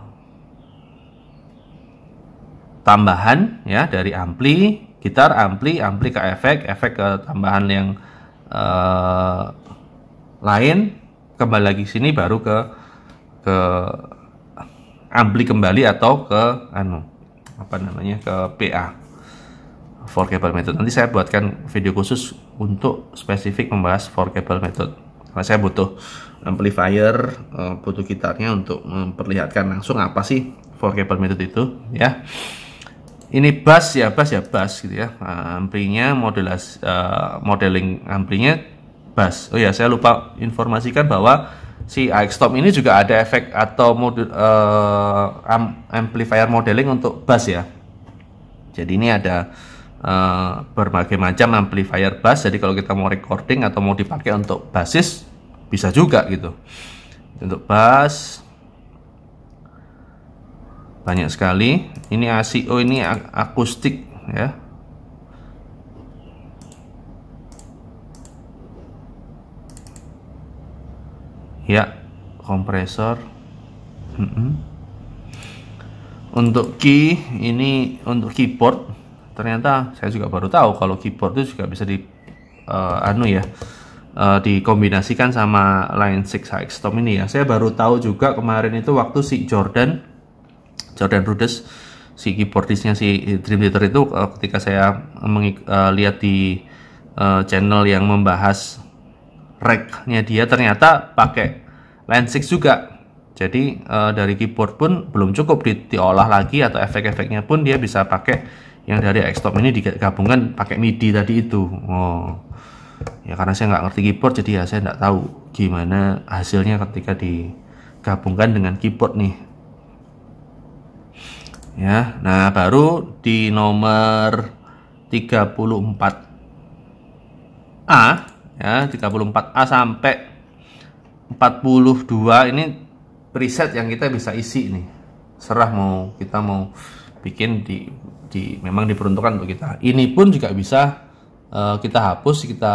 tambahan ya dari ampli gitar ampli ampli ke efek efek ke tambahan yang uh, lain kembali lagi sini baru ke ke ampli kembali atau ke anu apa namanya ke PA for cable method nanti saya buatkan video khusus untuk spesifik membahas for cable method karena saya butuh amplifier eh, butuh gitarnya untuk memperlihatkan langsung apa sih for cable method itu ya ini bass ya bass ya bass gitu ya ah, amplinya modelas uh, ah, modeling amplinya bass oh ya saya lupa informasikan bahwa si AX Top ini juga ada efek atau mode uh, ah, am, amplifier modeling untuk bass ya jadi ini ada uh, berbagai macam amplifier bass jadi kalau kita mau recording atau mau dipakai untuk basis bisa juga gitu untuk bass banyak sekali ini ACO ini akustik ya ya kompresor mm -mm. untuk key ini untuk keyboard ternyata saya juga baru tahu kalau keyboard itu juga bisa di uh, anu ya uh, dikombinasikan sama line 6 hextom ini ya saya baru tahu juga kemarin itu waktu si Jordan Jordan Rudess si keyboardisnya si Dream Theater itu eh, ketika saya uh, lihat di uh, channel yang membahas racknya dia ternyata pakai Line juga jadi uh, dari keyboard pun belum cukup di, diolah lagi atau efek-efeknya pun dia bisa pakai yang dari Xtop ini digabungkan pakai MIDI tadi itu oh ya karena saya nggak ngerti keyboard jadi ya saya nggak tahu gimana hasilnya ketika digabungkan dengan keyboard nih ya nah baru di nomor 34 A ya 34 A sampai 42 ini preset yang kita bisa isi ini, serah mau kita mau bikin di di memang diperuntukkan untuk kita ini pun juga bisa uh, kita hapus kita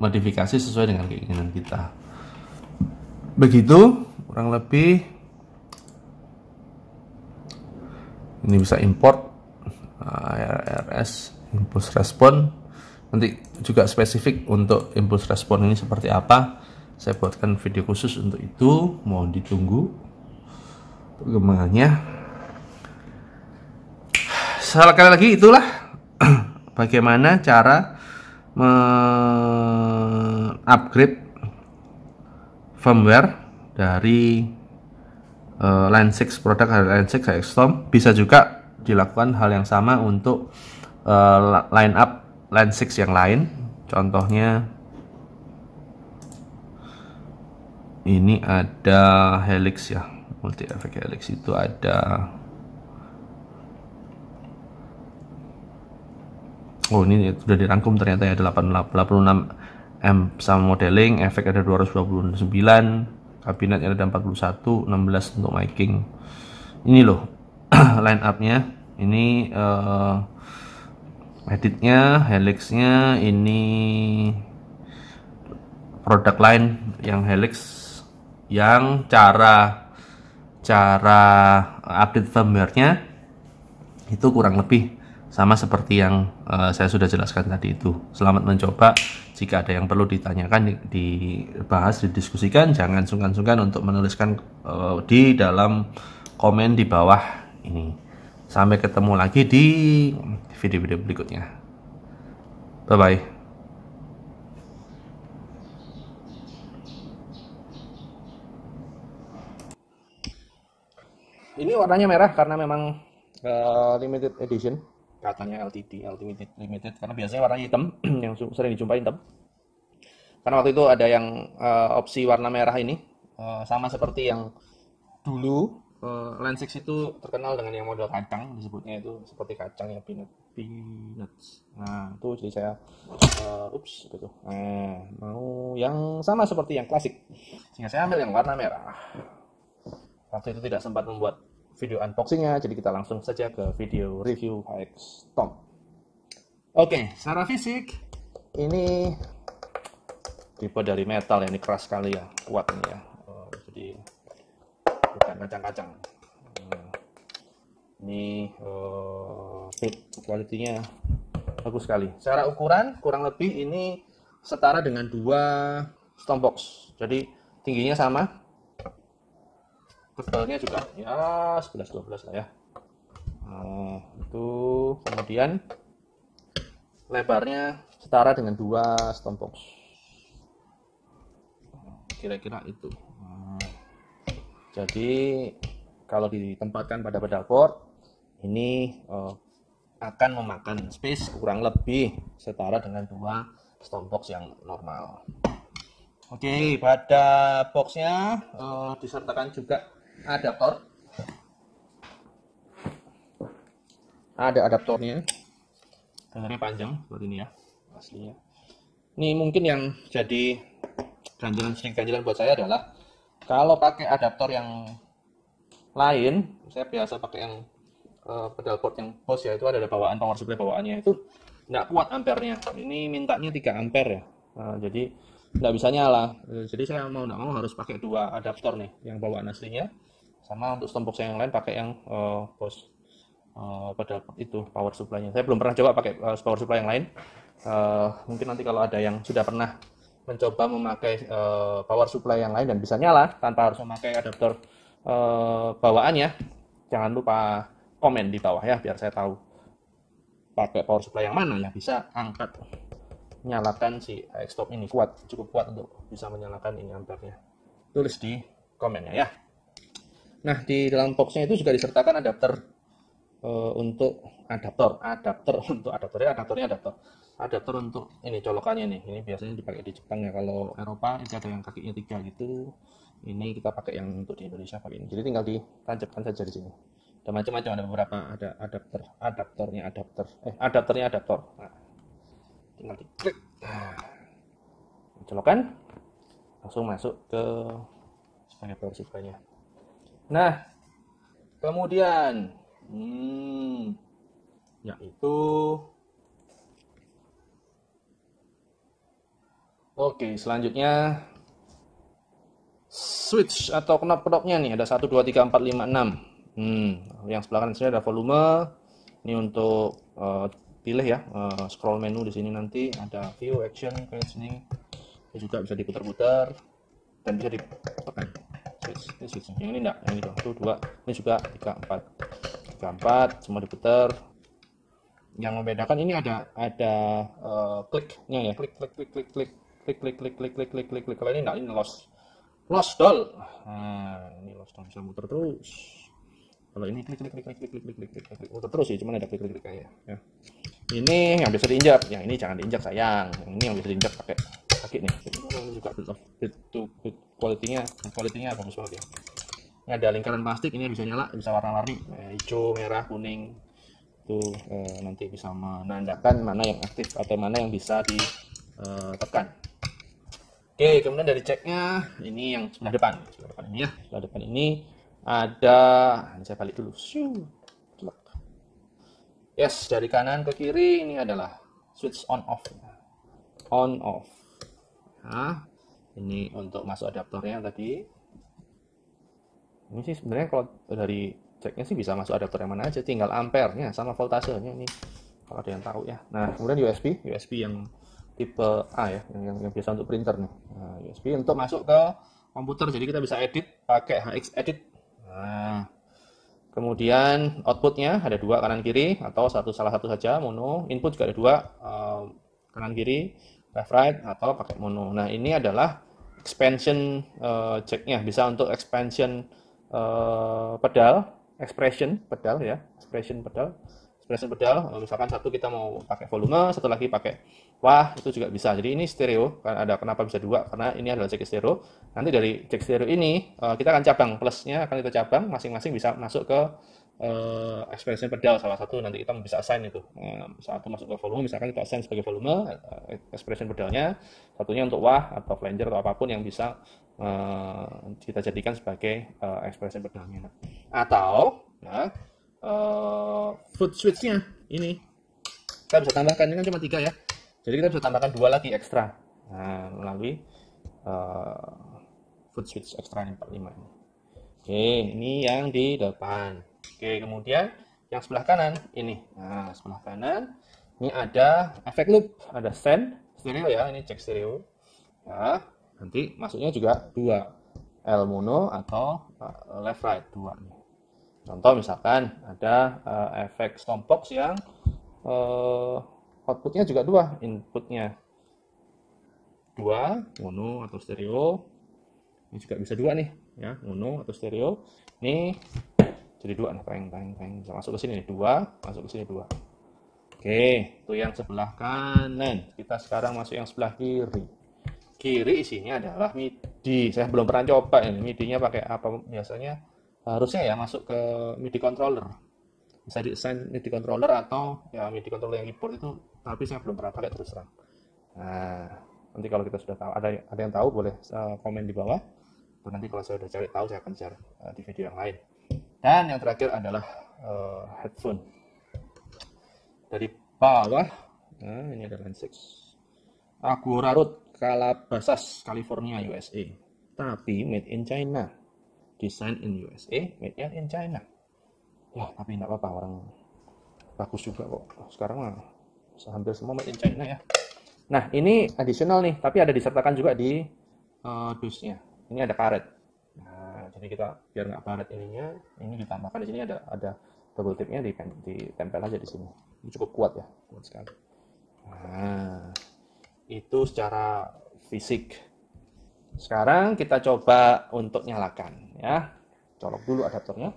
modifikasi sesuai dengan keinginan kita begitu kurang lebih ini bisa import ah, RRS impulse respon nanti juga spesifik untuk impulse respon ini seperti apa saya buatkan video khusus untuk itu mohon ditunggu perkembangannya sekali lagi itulah bagaimana cara mengupgrade firmware dari uh, line 6 produk line 6 kayak Storm bisa juga dilakukan hal yang sama untuk uh, line up line 6 yang lain contohnya ini ada helix ya multi efek helix itu ada oh ini sudah dirangkum ternyata ya 86 M sama modeling efek ada 229 Kabinetnya ada 41 16 untuk Viking ini loh line upnya ini uh, editnya helixnya ini produk line yang helix yang cara cara update firmware-nya itu kurang lebih sama seperti yang Eh, saya sudah jelaskan tadi itu. Selamat mencoba. Jika ada yang perlu ditanyakan, dibahas, didiskusikan, jangan sungkan-sungkan untuk menuliskan uh, di dalam komen di bawah ini. Sampai ketemu lagi di video-video berikutnya. Bye-bye. Ini warnanya merah karena memang uh, limited edition katanya LTD Ultimate Limited karena biasanya warna hitam yang sering dijumpai hitam karena waktu itu ada yang uh, opsi warna merah ini uh, sama seperti yang dulu uh, eh, Lensix itu terkenal dengan yang model kacang disebutnya itu seperti kacang ya peanut peanuts nah itu jadi saya uh, ups gitu Eh mau yang sama seperti yang klasik sehingga saya ambil yang warna merah waktu itu tidak sempat membuat video unboxingnya, jadi kita langsung saja ke video review HX Tom. Oke, okay, secara fisik ini tipe dari metal ya, ini keras sekali ya, kuat ini ya. Oh, jadi bukan kacang-kacang. Hmm. Ini uh, fit kualitinya bagus sekali. Secara ukuran kurang lebih ini setara dengan dua stompbox Jadi tingginya sama, tebalnya juga ya 11-12 lah ya nah, itu kemudian lebarnya setara dengan dua stone box kira-kira itu nah, jadi kalau ditempatkan pada pedalboard ini eh, akan memakan space kurang lebih setara dengan dua stone box yang normal oke pada boxnya eh, disertakan juga adaptor ada adaptornya dalamnya panjang seperti ini ya aslinya ini mungkin yang jadi ganjalan sering ganjalan buat saya adalah kalau pakai adaptor yang lain saya biasa pakai yang uh, pedal port yang bos ya itu ada, ada bawaan power supply bawaannya itu nggak kuat ampernya ini mintanya 3 ampere ya uh, jadi nggak bisa nyala eh, jadi saya mau nggak mau harus pakai dua adaptor nih yang bawaan aslinya sama untuk stompbox yang lain pakai yang uh, bos uh, pada itu power supply-nya. Saya belum pernah coba pakai uh, power supply yang lain. Uh, mungkin nanti kalau ada yang sudah pernah mencoba memakai uh, power supply yang lain dan bisa nyala tanpa harus memakai adaptor uh, bawaannya, jangan lupa komen di bawah ya biar saya tahu pakai power supply yang mana yang bisa angkat nyalakan si x ini kuat cukup kuat untuk bisa menyalakan ini ampernya tulis di komennya ya Nah, di dalam boxnya itu juga disertakan adapter uh, untuk adaptor, adapter untuk adaptornya, adaptornya adaptor. Adaptor untuk ini colokannya nih. Ini biasanya dipakai di Jepang ya. Kalau Eropa itu ada yang kakinya tiga gitu. Ini kita pakai yang untuk di Indonesia pakai ini. Jadi tinggal ditancapkan saja di sini. Ada macam-macam ada beberapa ada adaptor adaptornya adaptor eh adaptornya adaptor. Nah, tinggal diklik. Nah, colokan langsung masuk ke sebagai power supply-nya. Nah, kemudian hmm, ya. itu. Oke, selanjutnya switch atau knop-knopnya nih ada 1 2 3 4 5 6. Hmm, yang sebelah kanan sini ada volume. Ini untuk uh, pilih ya, uh, scroll menu di sini nanti ada view, action, sini. Ini juga bisa diputar-putar dan bisa di guys ini sih yang ini enggak yang ini tuh dua ini juga tiga empat tiga empat semua diputar yang membedakan ini ada ada kliknya ya klik klik klik klik klik klik klik klik klik klik klik klik klik kalau ini enggak ini lost lost doll nah ini lost doll bisa muter terus kalau ini klik klik klik klik klik klik klik klik muter terus sih cuman ada klik klik klik kayak ya ini yang bisa diinjak yang ini jangan diinjak sayang ini yang bisa diinjak pakai kaki nih ini juga itu kualitinya politiknya apa ya. ini ada lingkaran plastik ini bisa nyala bisa warna-warni eh, hijau merah kuning itu eh, nanti bisa menandakan mana yang aktif atau mana yang bisa ditekan eh, oke kemudian dari ceknya ini yang sebelah depan sebelah depan ini ya sebelah depan ini ada saya balik dulu yes dari kanan ke kiri ini adalah switch on off on off nah ini hmm. untuk masuk adaptornya tadi ini sih sebenarnya kalau dari ceknya sih bisa masuk adaptor yang mana aja tinggal ampernya sama voltasenya ini kalau ada yang tahu ya nah kemudian USB USB yang tipe A ya yang, yang biasa untuk printer nih nah, USB untuk masuk ke komputer jadi kita bisa edit pakai HX edit nah kemudian outputnya ada dua kanan kiri atau satu salah satu saja mono input juga ada dua eh, kanan kiri left atau pakai mono. Nah ini adalah expansion uh, eh, checknya bisa untuk expansion uh, pedal, expression pedal ya, expression pedal, expression pedal. Misalkan satu kita mau pakai volume, satu lagi pakai wah itu juga bisa. Jadi ini stereo Karena ada kenapa bisa dua karena ini adalah check stereo. Nanti dari check stereo ini uh, kita akan cabang plusnya akan kita cabang masing-masing bisa masuk ke uh, pedal salah satu nanti kita bisa assign itu um, nah, satu masuk ke volume misalkan kita assign sebagai volume uh, expression pedalnya satunya untuk wah atau flanger atau apapun yang bisa uh, kita jadikan sebagai uh, expression pedalnya atau nah uh, foot switchnya ini kita bisa tambahkan ini kan cuma tiga ya jadi kita bisa tambahkan dua lagi ekstra nah, melalui uh, foot switch ekstra 45 ini. Oke, ini yang di depan. Oke, kemudian yang sebelah kanan ini. Nah, sebelah kanan ini ada efek loop, ada send stereo ya, ini cek stereo. Ya, nanti masuknya juga dua. L mono atau eh, left right dua nih. Contoh misalkan ada uh, efek stompbox yang uh, outputnya juga dua, inputnya dua, mono atau stereo. Ini juga bisa dua nih, ya, mono atau stereo. Ini jadi dua nih peng peng peng bisa masuk ke sini nih dua masuk ke sini dua oke itu yang sebelah kanan kita sekarang masuk yang sebelah kiri kiri isinya adalah midi saya belum pernah coba ini midinya pakai apa biasanya harusnya ya masuk ke midi controller bisa desain midi controller atau ya midi controller yang import itu tapi saya belum pernah pakai terus terang nah nanti kalau kita sudah tahu ada ada yang tahu boleh eh, komen di bawah nanti kalau saya sudah cari tahu saya akan share eh, di video yang lain dan yang terakhir adalah uh, headphone. Dari bawah, nah ini adalah lensix. Agora Road, Calabasas, California, USA. Tapi made in China. Design in USA, made in China. Wah, tapi enggak apa-apa, orang bagus juga kok. Sekarang mah hampir semua made in China ya. Nah, ini additional nih, tapi ada disertakan juga di uh, eh, dusnya. Ini ada karet ini kita biar nggak padat ininya, ini ditambahkan di sini ada ada double tipnya ditempel aja di sini. Ini cukup kuat ya, kuat sekali. Nah, itu secara fisik. Sekarang kita coba untuk nyalakan ya. Colok dulu adaptornya.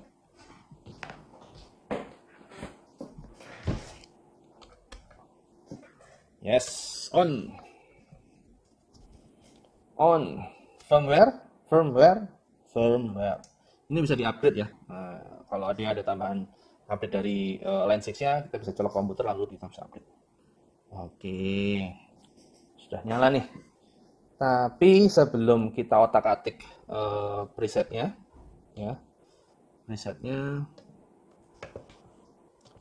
Yes, on. On. Firmware, firmware firmware. Ya. Ini bisa diupdate ya. Nah, kalau ada ada tambahan update dari uh, eh, line nya kita bisa colok komputer lalu kita bisa update. Oke. Sudah nyala nih. Tapi sebelum kita otak-atik uh, presetnya, ya, presetnya,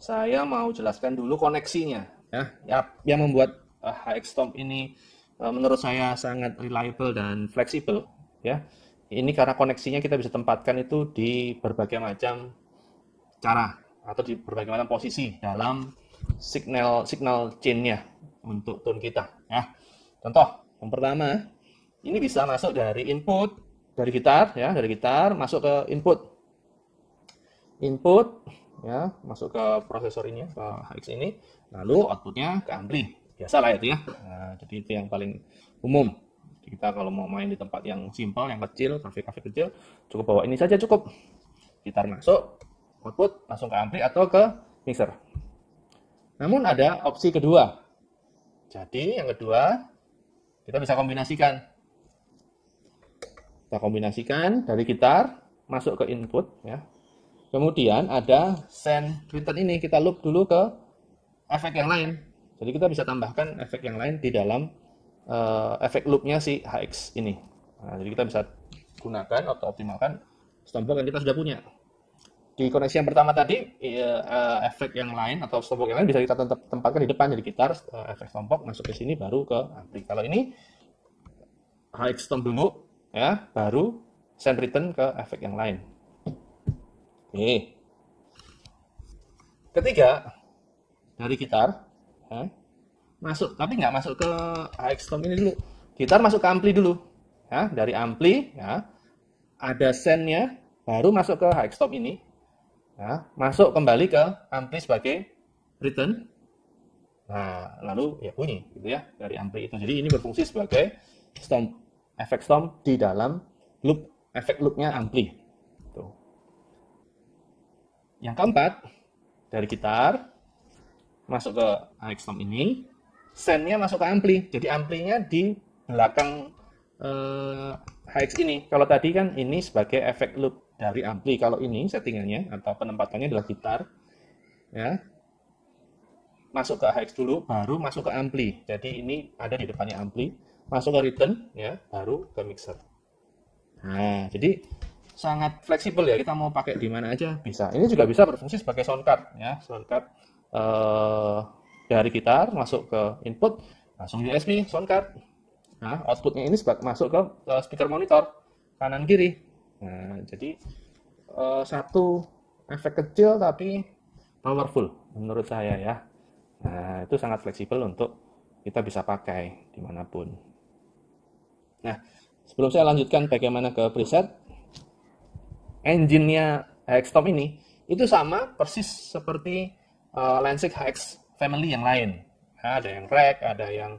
saya mau jelaskan dulu koneksinya. Ya, ya yang membuat uh, HX Storm ini uh, menurut saya sangat reliable dan fleksibel. Ya, ini karena koneksinya kita bisa tempatkan itu di berbagai macam cara atau di berbagai macam posisi dalam signal signal chain-nya untuk tone kita. Ya. Contoh, yang pertama, ini bisa masuk dari input dari gitar ya, dari gitar masuk ke input. Input ya, masuk ke prosesor ini ke HX ini, lalu outputnya ke ampli. biasalah itu ya. Nah, jadi itu yang paling umum kita kalau mau main di tempat yang simpel yang kecil kafe-kafe kecil cukup bawa ini saja cukup gitar masuk output langsung ke ampli atau ke mixer namun ada opsi kedua jadi yang kedua kita bisa kombinasikan kita kombinasikan dari gitar masuk ke input ya kemudian ada send return ini kita loop dulu ke efek yang lain jadi kita bisa tambahkan efek yang lain di dalam uh, efek loopnya si HX ini. Nah, jadi kita bisa gunakan atau optimalkan stompbox yang kita sudah punya. Di koneksi yang pertama tadi, iya, eh, efek yang lain atau stompok yang lain bisa kita tempatkan di depan, jadi kita harus eh, efek stompok masuk ke sini baru ke ampli. Kalau ini HX stomp dulu, ya, baru send return ke efek yang lain. Oke. Ketiga, dari gitar, ya, masuk tapi nggak masuk ke Tom ini dulu gitar masuk ke ampli dulu ya dari ampli ya ada sendnya baru masuk ke Tom ini ya masuk kembali ke ampli sebagai return nah lalu ya bunyi gitu ya dari ampli itu jadi ini berfungsi sebagai stomp efek stomp di dalam loop efek loopnya ampli tuh yang keempat dari gitar masuk ke high Tom ini sendnya masuk ke ampli. Jadi amplinya di belakang eh, HX ini. Kalau tadi kan ini sebagai efek loop dari ampli. Kalau ini settingannya atau penempatannya adalah gitar. Ya. Masuk ke HX dulu, baru masuk ke ampli. Jadi ini ada di depannya ampli. Masuk ke return, ya, baru ke mixer. Nah, jadi sangat fleksibel ya. Kita mau pakai di mana aja bisa. Ini juga bisa berfungsi sebagai sound card, ya, sound card. Uh, eh, dari gitar masuk ke input langsung USB sound card nah outputnya ini masuk ke, speaker monitor kanan kiri nah jadi eh, satu efek kecil tapi powerful menurut saya ya nah itu sangat fleksibel untuk kita bisa pakai dimanapun nah sebelum saya lanjutkan bagaimana ke preset engine-nya Hextom ini itu sama persis seperti uh, eh, Lensik HX family yang lain. Nah, ada yang rack, ada yang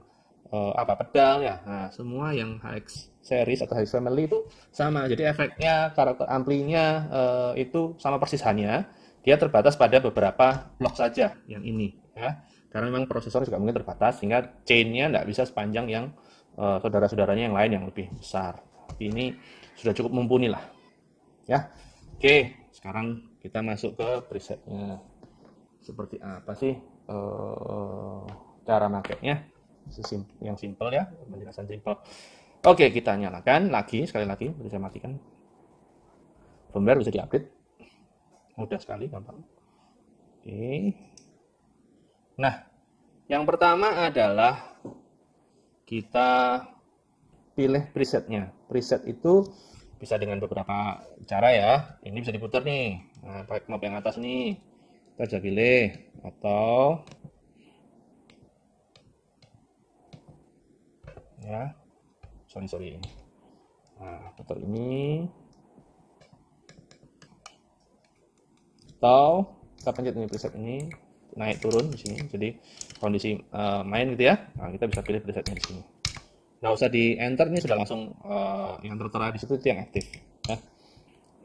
uh, apa pedal ya. Nah, semua yang HX series atau HX family itu sama. Jadi efeknya, karakter amplinya uh, itu sama persis hanya dia terbatas pada beberapa blok saja yang ini ya. Karena memang prosesor juga mungkin terbatas sehingga chainnya tidak bisa sepanjang yang uh, saudara-saudaranya yang lain yang lebih besar. ini sudah cukup mumpuni lah. Ya. Oke, sekarang kita masuk ke presetnya. Seperti apa sih uh, cara makainya yang simple ya penjelasan simple oke kita nyalakan lagi sekali lagi bisa matikan firmware bisa diupdate mudah sekali gampang oke nah yang pertama adalah kita pilih presetnya preset itu bisa dengan beberapa cara ya ini bisa diputar nih nah, pakai knob yang atas nih kita bisa pilih atau ya sorry sorry nah atau ini atau kita pencet ini preset ini naik turun di sini jadi kondisi uh, main gitu ya nah, kita bisa pilih presetnya di sini nggak usah di enter ini sudah langsung uh, yang tertera di situ itu yang aktif ya.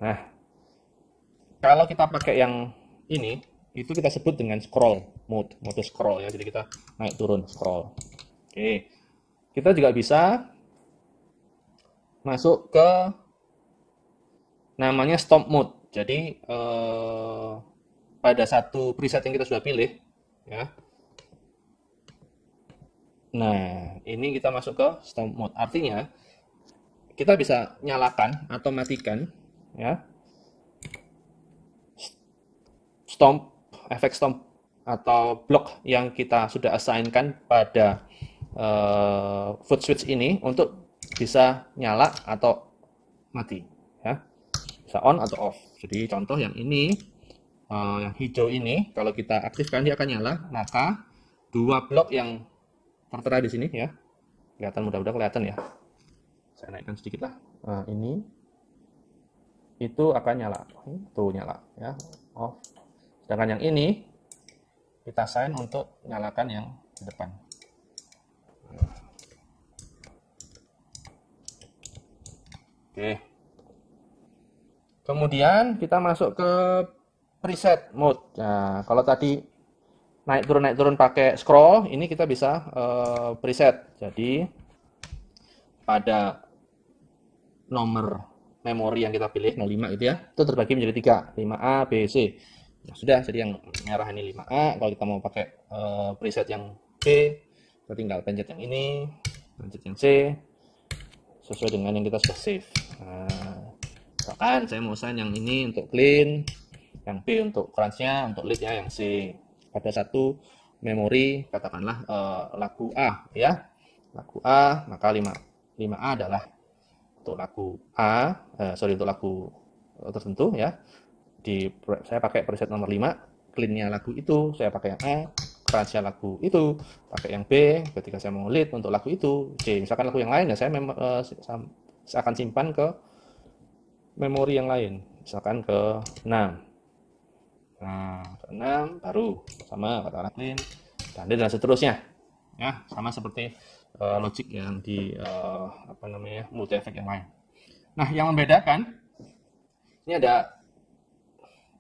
nah kalau kita pakai yang ini itu kita sebut dengan scroll mode mode scroll ya jadi kita naik turun scroll oke kita juga bisa masuk ke namanya stop mode jadi eh, pada satu preset yang kita sudah pilih ya nah ini kita masuk ke stop mode artinya kita bisa nyalakan atau matikan ya stop efek stomp atau blok yang kita sudah assignkan pada uh, eh, food switch ini untuk bisa nyala atau mati ya bisa on atau off jadi contoh yang ini uh, yang hijau ini kalau kita aktifkan dia akan nyala maka dua blok yang tertera di sini ya kelihatan mudah-mudahan kelihatan ya saya naikkan sedikit lah nah, ini itu akan nyala tuh nyala ya off Sedangkan yang ini kita sign untuk nyalakan yang di depan. Oke. Kemudian kita masuk ke preset mode. Nah, kalau tadi naik turun naik turun pakai scroll, ini kita bisa uh, preset. Jadi pada nomor memori yang kita pilih 05 nah, itu ya, itu terbagi menjadi tiga, 5A, B, C ya sudah jadi yang merah ini 5A kalau kita mau pakai uh, preset yang B kita tinggal pencet yang ini pencet yang C sesuai dengan yang kita sudah save nah, misalkan saya mau sign yang ini untuk clean yang B untuk crunch-nya untuk lead-nya yang C ada satu memori katakanlah uh, lagu A ya lagu A maka 5 5A adalah untuk lagu A eh, sorry untuk lagu tertentu ya di saya pakai preset nomor 5 cleannya lagu itu saya pakai yang A crunch lagu itu pakai yang B ketika saya mau lead untuk lagu itu C misalkan lagu yang lain ya saya mem eh, saya akan simpan ke memori yang lain misalkan ke 6 nah ke 6 baru sama kata clean dan dan seterusnya ya sama seperti uh, logic yang di uh, apa namanya multi effect yang lain nah yang membedakan ini ada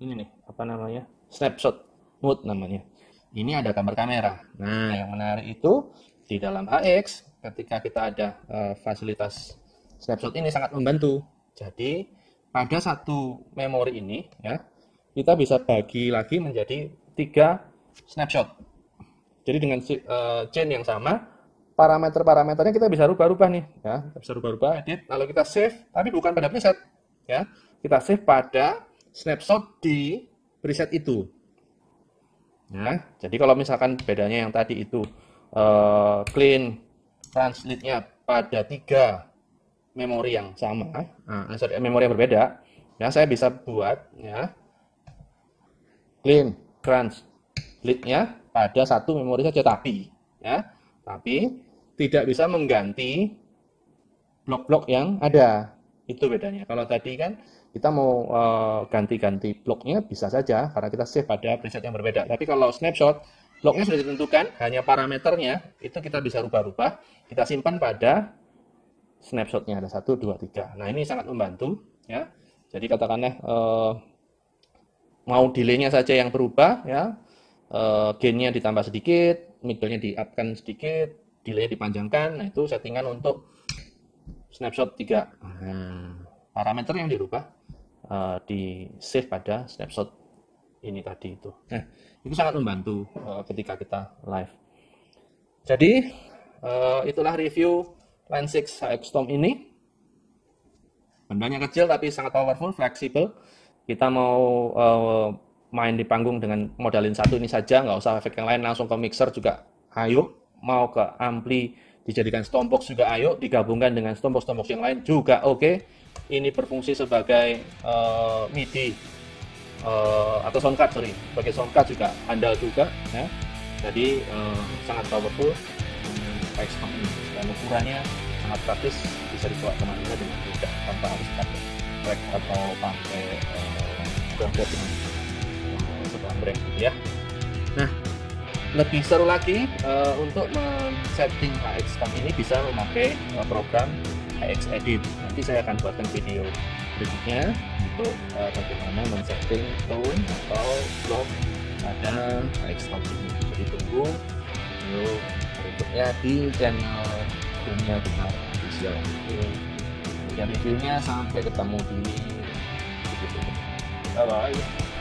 ini nih apa namanya snapshot mode namanya ini ada gambar kamera nah yang menarik itu di dalam AX ketika kita ada uh, fasilitas snapshot ini sangat membantu jadi pada satu memori ini ya kita bisa bagi lagi menjadi tiga snapshot jadi dengan uh, chain yang sama parameter-parameternya kita bisa rubah-rubah nih ya kita bisa rubah-rubah edit lalu kita save tapi bukan pada preset ya kita save pada snapshot di preset itu. Ya, jadi kalau misalkan bedanya yang tadi itu uh, clean translate-nya pada tiga memori yang sama, nah, sorry, memori yang berbeda, ya saya bisa buat ya clean translate-nya pada satu memori saja tapi ya tapi tidak bisa mengganti blok-blok yang ada itu bedanya kalau tadi kan kita mau eh, ganti-ganti uh, bloknya bisa saja karena kita save pada preset yang berbeda. Tapi kalau snapshot, bloknya sudah ditentukan, hanya parameternya itu kita bisa rubah-rubah, kita simpan pada snapshotnya ada satu, dua, tiga. Nah ini sangat membantu ya. Jadi katakanlah uh, mau delaynya saja yang berubah ya, uh, gainnya ditambah sedikit, middle-nya di-upkan sedikit, delay dipanjangkan, nah itu settingan untuk snapshot 3. Hmm. Nah, parameter yang dirubah Eh, di save pada snapshot ini tadi itu. Nah, itu sangat membantu uh, ketika kita live. Jadi uh, itulah review Line 6 HX Storm ini. Bendanya kecil tapi sangat powerful, fleksibel. Kita mau uh, main di panggung dengan modalin satu ini saja, nggak usah efek yang lain, langsung ke mixer juga ayo. Mau ke ampli dijadikan stompbox juga ayo, digabungkan dengan stompbox-stompbox yang lain juga oke. Okay ini berfungsi sebagai uh, MIDI uh, atau soundcard sorry, sebagai soundcard juga handal juga ya. Jadi uh, sangat powerful Flex ini dan ukurannya sangat praktis bisa dibawa kemana-mana dengan mudah tanpa harus pakai rack atau pakai uh, dengan uh, setelah brand gitu ya. Nah, lebih seru lagi uh, untuk men-setting HX ini bisa memakai uh, program X-edit Nanti saya akan buatkan video berikutnya untuk uh, bagaimana men-setting tone atau vlog pada Top ini. Jadi tunggu video berikutnya di channel Dunia Benar Official. Kemudian reviewnya sampai ketemu di video berikutnya. Bye-bye.